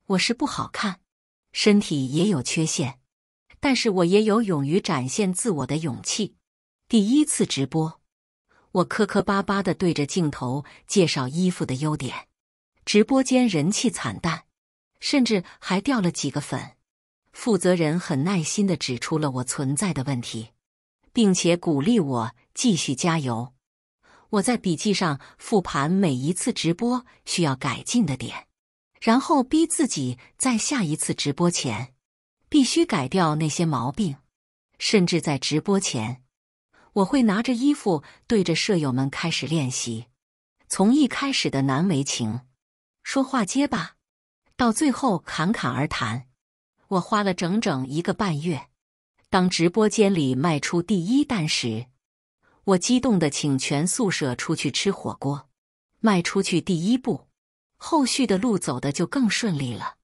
我是不好看，身体也有缺陷，但是我也有勇于展现自我的勇气。第一次直播，我磕磕巴巴的对着镜头介绍衣服的优点，直播间人气惨淡，甚至还掉了几个粉。负责人很耐心的指出了我存在的问题，并且鼓励我继续加油。我在笔记上复盘每一次直播需要改进的点，然后逼自己在下一次直播前必须改掉那些毛病。甚至在直播前，我会拿着衣服对着舍友们开始练习，从一开始的难为情、说话结巴，到最后侃侃而谈。我花了整整一个半月，当直播间里卖出第一单时，我激动的请全宿舍出去吃火锅。迈出去第一步，后续的路走的就更顺利了。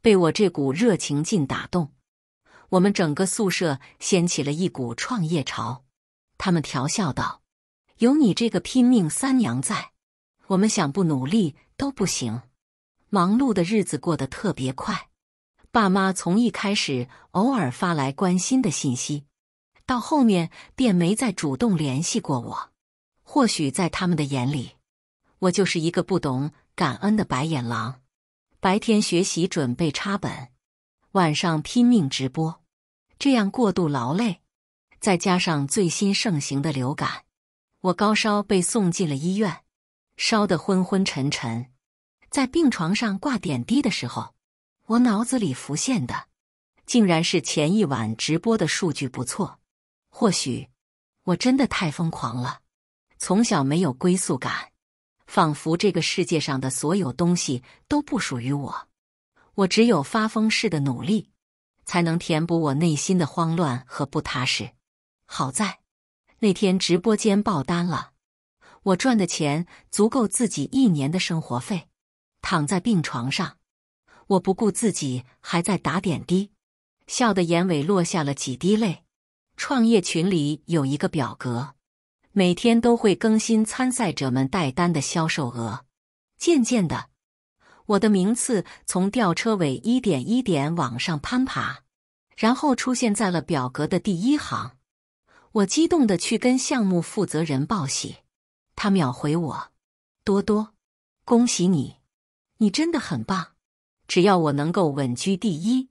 被我这股热情劲打动，我们整个宿舍掀起了一股创业潮。他们调笑道：“有你这个拼命三娘在，我们想不努力都不行。”忙碌的日子过得特别快。爸妈从一开始偶尔发来关心的信息，到后面便没再主动联系过我。或许在他们的眼里，我就是一个不懂感恩的白眼狼。白天学习准备插本，晚上拼命直播，这样过度劳累，再加上最新盛行的流感，我高烧被送进了医院，烧得昏昏沉沉，在病床上挂点滴的时候。我脑子里浮现的，竟然是前一晚直播的数据不错。或许我真的太疯狂了，从小没有归宿感，仿佛这个世界上的所有东西都不属于我。我只有发疯似的努力，才能填补我内心的慌乱和不踏实。好在那天直播间爆单了，我赚的钱足够自己一年的生活费。躺在病床上。我不顾自己还在打点滴，笑的眼尾落下了几滴泪。创业群里有一个表格，每天都会更新参赛者们带单的销售额。渐渐的，我的名次从吊车尾一点一点往上攀爬，然后出现在了表格的第一行。我激动的去跟项目负责人报喜，他秒回我：“多多，恭喜你，你真的很棒。”只要我能够稳居第一，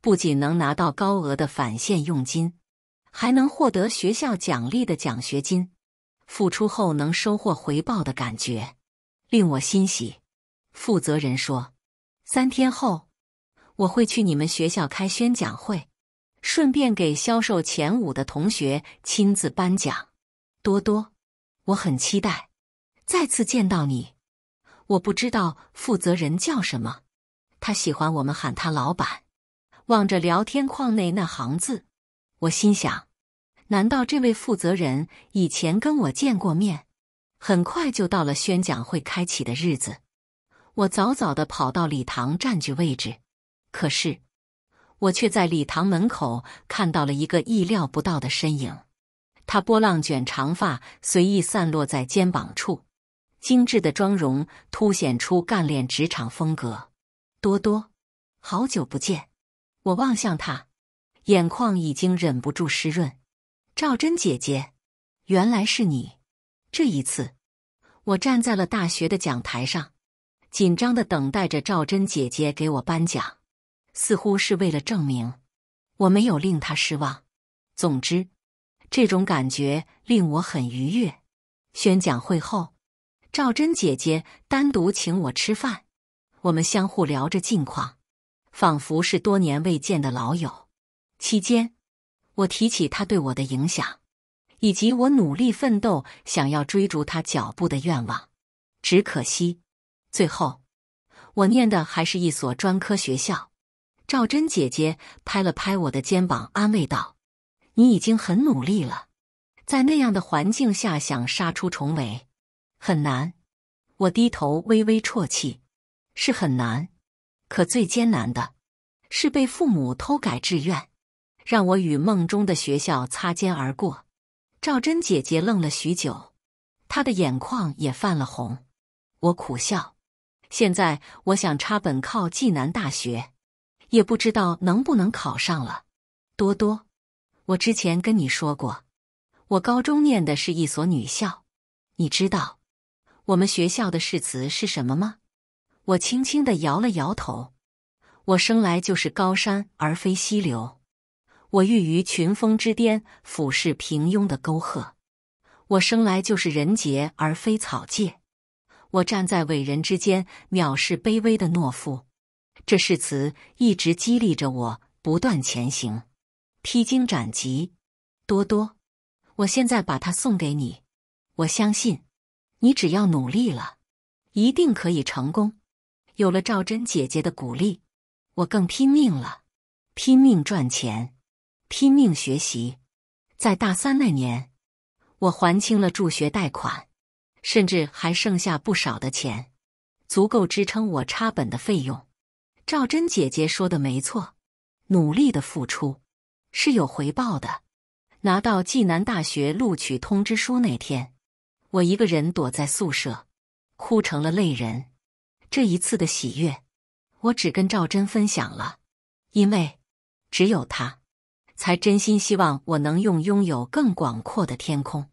不仅能拿到高额的返现佣金，还能获得学校奖励的奖学金。付出后能收获回报的感觉，令我欣喜。负责人说，三天后我会去你们学校开宣讲会，顺便给销售前五的同学亲自颁奖。多多，我很期待再次见到你。我不知道负责人叫什么。他喜欢我们喊他老板。望着聊天框内那行字，我心想：难道这位负责人以前跟我见过面？很快就到了宣讲会开启的日子，我早早的跑到礼堂占据位置。可是，我却在礼堂门口看到了一个意料不到的身影。他波浪卷长发随意散落在肩膀处，精致的妆容凸显出干练职场风格。多多，好久不见！我望向他，眼眶已经忍不住湿润。赵真姐姐，原来是你！这一次，我站在了大学的讲台上，紧张的等待着赵真姐姐给我颁奖，似乎是为了证明我没有令她失望。总之，这种感觉令我很愉悦。宣讲会后，赵真姐姐单独请我吃饭。我们相互聊着近况，仿佛是多年未见的老友。期间，我提起他对我的影响，以及我努力奋斗、想要追逐他脚步的愿望。只可惜，最后我念的还是一所专科学校。赵真姐姐拍了拍我的肩膀，安慰道：“你已经很努力了，在那样的环境下想杀出重围，很难。”我低头微微啜泣。是很难，可最艰难的是被父母偷改志愿，让我与梦中的学校擦肩而过。赵真姐姐愣了许久，她的眼眶也泛了红。我苦笑。现在我想插本考济南大学，也不知道能不能考上了。多多，我之前跟你说过，我高中念的是一所女校，你知道我们学校的誓词是什么吗？我轻轻的摇了摇头。我生来就是高山而非溪流，我欲于群峰之巅俯视平庸的沟壑。我生来就是人杰而非草芥，我站在伟人之间藐视卑微的懦夫。这誓词一直激励着我不断前行，披荆斩棘。多多，我现在把它送给你。我相信，你只要努力了，一定可以成功。有了赵真姐姐的鼓励，我更拼命了，拼命赚钱，拼命学习。在大三那年，我还清了助学贷款，甚至还剩下不少的钱，足够支撑我插本的费用。赵真姐姐说的没错，努力的付出是有回报的。拿到济南大学录取通知书那天，我一个人躲在宿舍，哭成了泪人。这一次的喜悦，我只跟赵真分享了，因为只有他才真心希望我能用拥有更广阔的天空。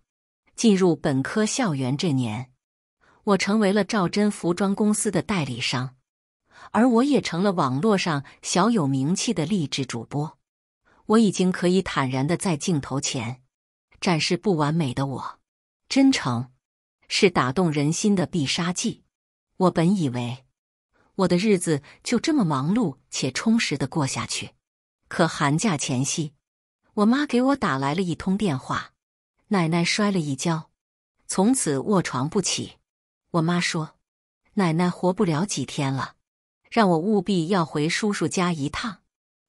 进入本科校园这年，我成为了赵真服装公司的代理商，而我也成了网络上小有名气的励志主播。我已经可以坦然的在镜头前展示不完美的我，真诚是打动人心的必杀技。我本以为我的日子就这么忙碌且充实的过下去，可寒假前夕，我妈给我打来了一通电话，奶奶摔了一跤，从此卧床不起。我妈说，奶奶活不了几天了，让我务必要回叔叔家一趟。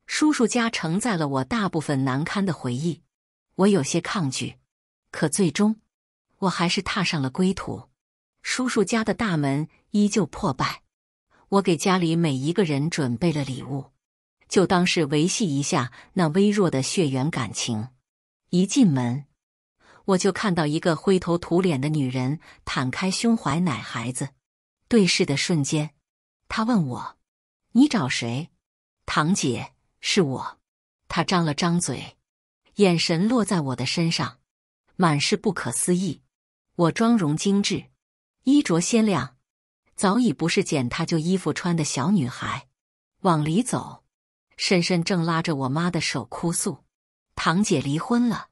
叔叔家承载了我大部分难堪的回忆，我有些抗拒，可最终，我还是踏上了归途。叔叔家的大门依旧破败，我给家里每一个人准备了礼物，就当是维系一下那微弱的血缘感情。一进门，我就看到一个灰头土脸的女人，坦开胸怀奶孩子。对视的瞬间，她问我：“你找谁？”“堂姐，是我。”她张了张嘴，眼神落在我的身上，满是不可思议。我妆容精致。衣着鲜亮，早已不是捡他旧衣服穿的小女孩。往里走，婶婶正拉着我妈的手哭诉：“堂姐离婚了，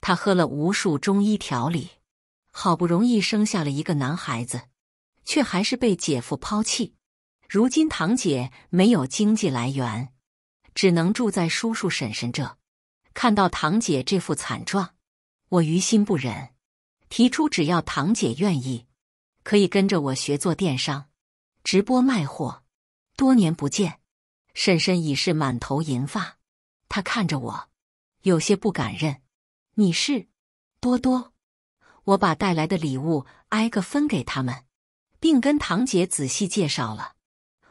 她喝了无数中医调理，好不容易生下了一个男孩子，却还是被姐夫抛弃。如今堂姐没有经济来源，只能住在叔叔婶婶这。看到堂姐这副惨状，我于心不忍，提出只要堂姐愿意。”可以跟着我学做电商，直播卖货。多年不见，婶婶已是满头银发。她看着我，有些不敢认。你是多多。我把带来的礼物挨个分给他们，并跟堂姐仔细介绍了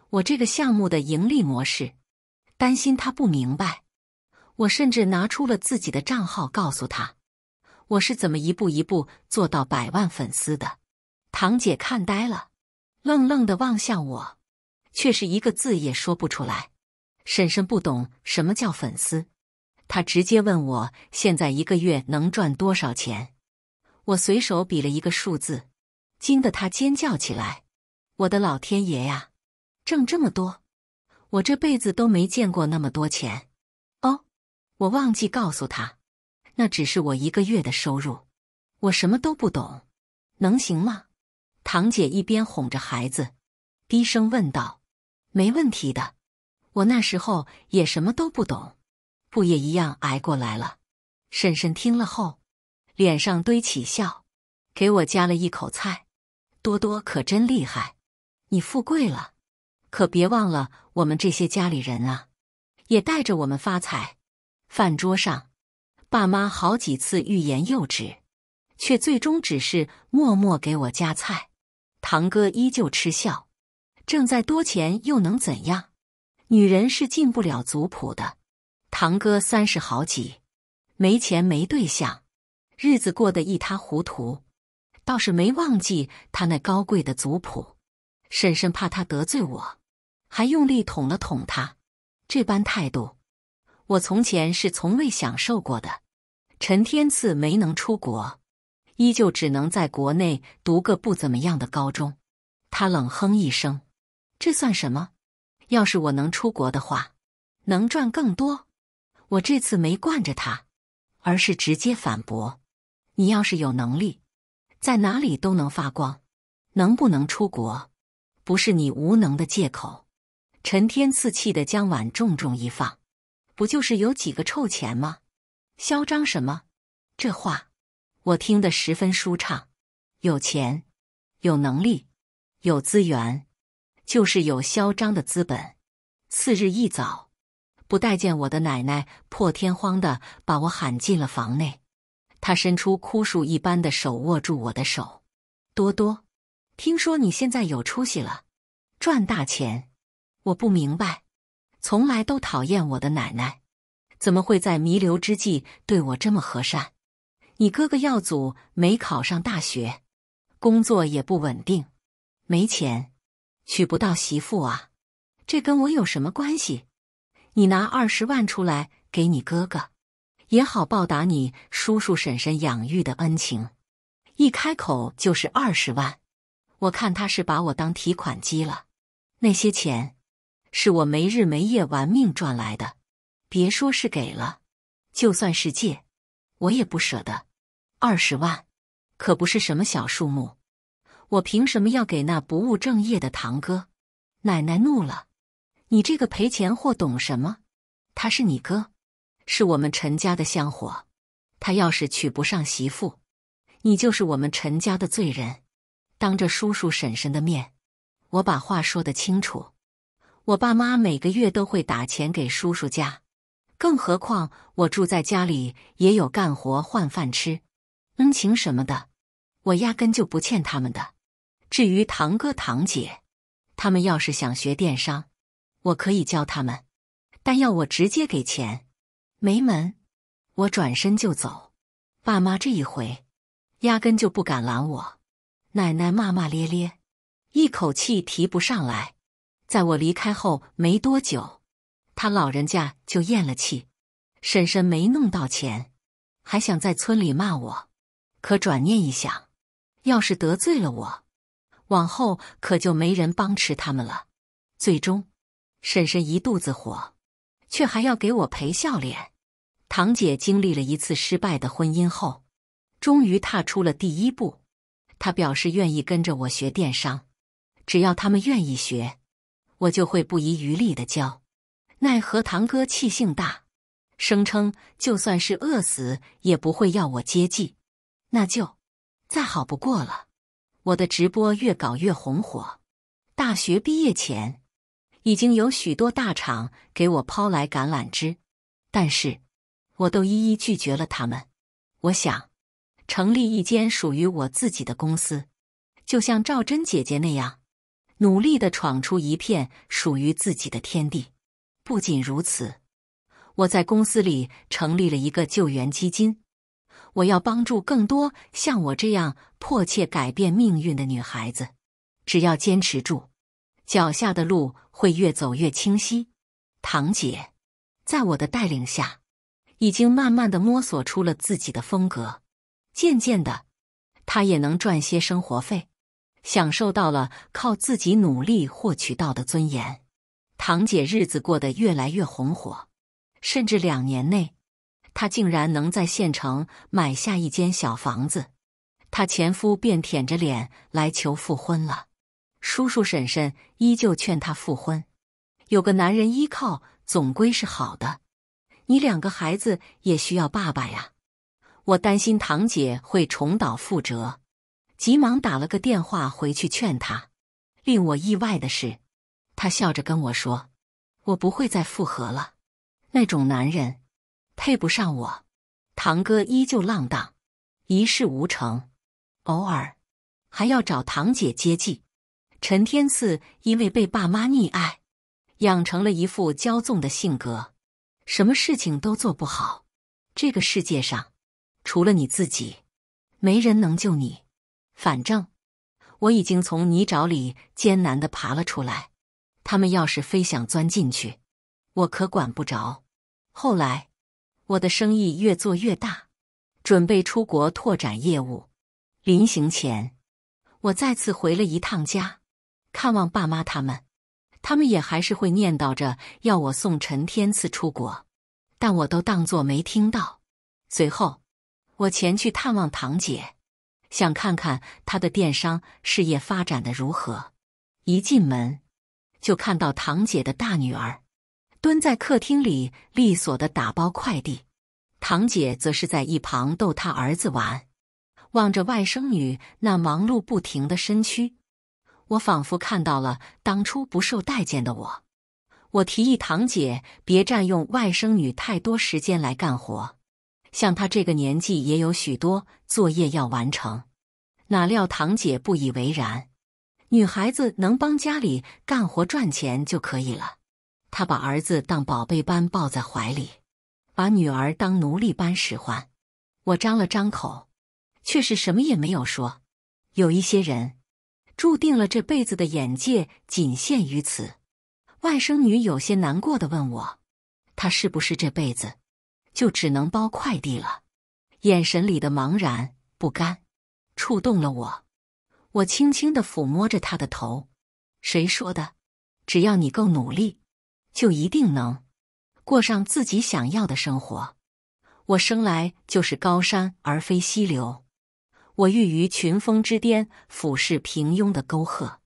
我这个项目的盈利模式。担心她不明白，我甚至拿出了自己的账号，告诉她我是怎么一步一步做到百万粉丝的。堂姐看呆了，愣愣的望向我，却是一个字也说不出来。婶婶不懂什么叫粉丝，她直接问我现在一个月能赚多少钱。我随手比了一个数字，惊得她尖叫起来：“我的老天爷呀，挣这么多！我这辈子都没见过那么多钱。”哦，我忘记告诉她，那只是我一个月的收入。我什么都不懂，能行吗？堂姐一边哄着孩子，低声问道：“没问题的，我那时候也什么都不懂，不也一样挨过来了？”婶婶听了后，脸上堆起笑，给我夹了一口菜。多多可真厉害！你富贵了，可别忘了我们这些家里人啊，也带着我们发财。饭桌上，爸妈好几次欲言又止，却最终只是默默给我夹菜。堂哥依旧嗤笑，挣再多钱又能怎样？女人是进不了族谱的。堂哥三十好几，没钱没对象，日子过得一塌糊涂，倒是没忘记他那高贵的族谱。婶婶怕他得罪我，还用力捅了捅他。这般态度，我从前是从未享受过的。陈天赐没能出国。依旧只能在国内读个不怎么样的高中，他冷哼一声：“这算什么？要是我能出国的话，能赚更多。”我这次没惯着他，而是直接反驳：“你要是有能力，在哪里都能发光。能不能出国，不是你无能的借口。”陈天赐气得将碗重重一放：“不就是有几个臭钱吗？嚣张什么？这话。”我听得十分舒畅，有钱，有能力，有资源，就是有嚣张的资本。次日一早，不待见我的奶奶破天荒的把我喊进了房内，她伸出枯树一般的手握住我的手：“多多，听说你现在有出息了，赚大钱。”我不明白，从来都讨厌我的奶奶，怎么会在弥留之际对我这么和善？你哥哥耀祖没考上大学，工作也不稳定，没钱，娶不到媳妇啊！这跟我有什么关系？你拿二十万出来给你哥哥，也好报答你叔叔婶婶养育的恩情。一开口就是二十万，我看他是把我当提款机了。那些钱是我没日没夜玩命赚来的，别说是给了，就算是借，我也不舍得。二十万，可不是什么小数目。我凭什么要给那不务正业的堂哥？奶奶怒了！你这个赔钱货懂什么？他是你哥，是我们陈家的香火。他要是娶不上媳妇，你就是我们陈家的罪人。当着叔叔婶婶的面，我把话说得清楚。我爸妈每个月都会打钱给叔叔家，更何况我住在家里也有干活换饭吃。恩情什么的，我压根就不欠他们的。至于堂哥堂姐，他们要是想学电商，我可以教他们，但要我直接给钱，没门！我转身就走。爸妈这一回压根就不敢拦我。奶奶骂骂咧咧，一口气提不上来。在我离开后没多久，他老人家就咽了气。婶婶没弄到钱，还想在村里骂我。可转念一想，要是得罪了我，往后可就没人帮持他们了。最终，婶婶一肚子火，却还要给我赔笑脸。堂姐经历了一次失败的婚姻后，终于踏出了第一步，她表示愿意跟着我学电商，只要他们愿意学，我就会不遗余力的教。奈何堂哥气性大，声称就算是饿死也不会要我接济。那就再好不过了。我的直播越搞越红火，大学毕业前已经有许多大厂给我抛来橄榄枝，但是我都一一拒绝了他们。我想成立一间属于我自己的公司，就像赵真姐姐那样，努力的闯出一片属于自己的天地。不仅如此，我在公司里成立了一个救援基金。我要帮助更多像我这样迫切改变命运的女孩子，只要坚持住，脚下的路会越走越清晰。堂姐在我的带领下，已经慢慢的摸索出了自己的风格，渐渐的，她也能赚些生活费，享受到了靠自己努力获取到的尊严。堂姐日子过得越来越红火，甚至两年内。她竟然能在县城买下一间小房子，她前夫便舔着脸来求复婚了。叔叔婶婶依旧劝她复婚，有个男人依靠总归是好的。你两个孩子也需要爸爸呀。我担心堂姐会重蹈覆辙，急忙打了个电话回去劝她。令我意外的是，她笑着跟我说：“我不会再复合了，那种男人。”配不上我，堂哥依旧浪荡，一事无成，偶尔还要找堂姐接济。陈天赐因为被爸妈溺爱，养成了一副骄纵的性格，什么事情都做不好。这个世界上，除了你自己，没人能救你。反正我已经从泥沼里艰难的爬了出来，他们要是非想钻进去，我可管不着。后来。我的生意越做越大，准备出国拓展业务。临行前，我再次回了一趟家，看望爸妈他们。他们也还是会念叨着要我送陈天赐出国，但我都当作没听到。随后，我前去探望堂姐，想看看她的电商事业发展的如何。一进门，就看到堂姐的大女儿。蹲在客厅里利索的打包快递，堂姐则是在一旁逗他儿子玩。望着外甥女那忙碌不停的身躯，我仿佛看到了当初不受待见的我。我提议堂姐别占用外甥女太多时间来干活，像她这个年纪也有许多作业要完成。哪料堂姐不以为然，女孩子能帮家里干活赚钱就可以了。他把儿子当宝贝般抱在怀里，把女儿当奴隶般使唤。我张了张口，却是什么也没有说。有一些人，注定了这辈子的眼界仅限于此。外甥女有些难过的问我：“他是不是这辈子就只能包快递了？”眼神里的茫然不甘，触动了我。我轻轻的抚摸着她的头：“谁说的？只要你够努力。”就一定能过上自己想要的生活。我生来就是高山而非溪流，我欲于群峰之巅俯视平庸的沟壑。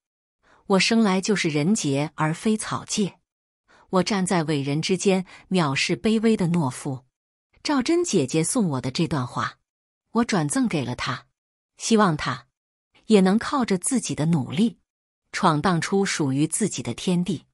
我生来就是人杰而非草芥，我站在伟人之间藐视卑微的懦夫。赵真姐姐送我的这段话，我转赠给了他，希望他也能靠着自己的努力，闯荡出属于自己的天地。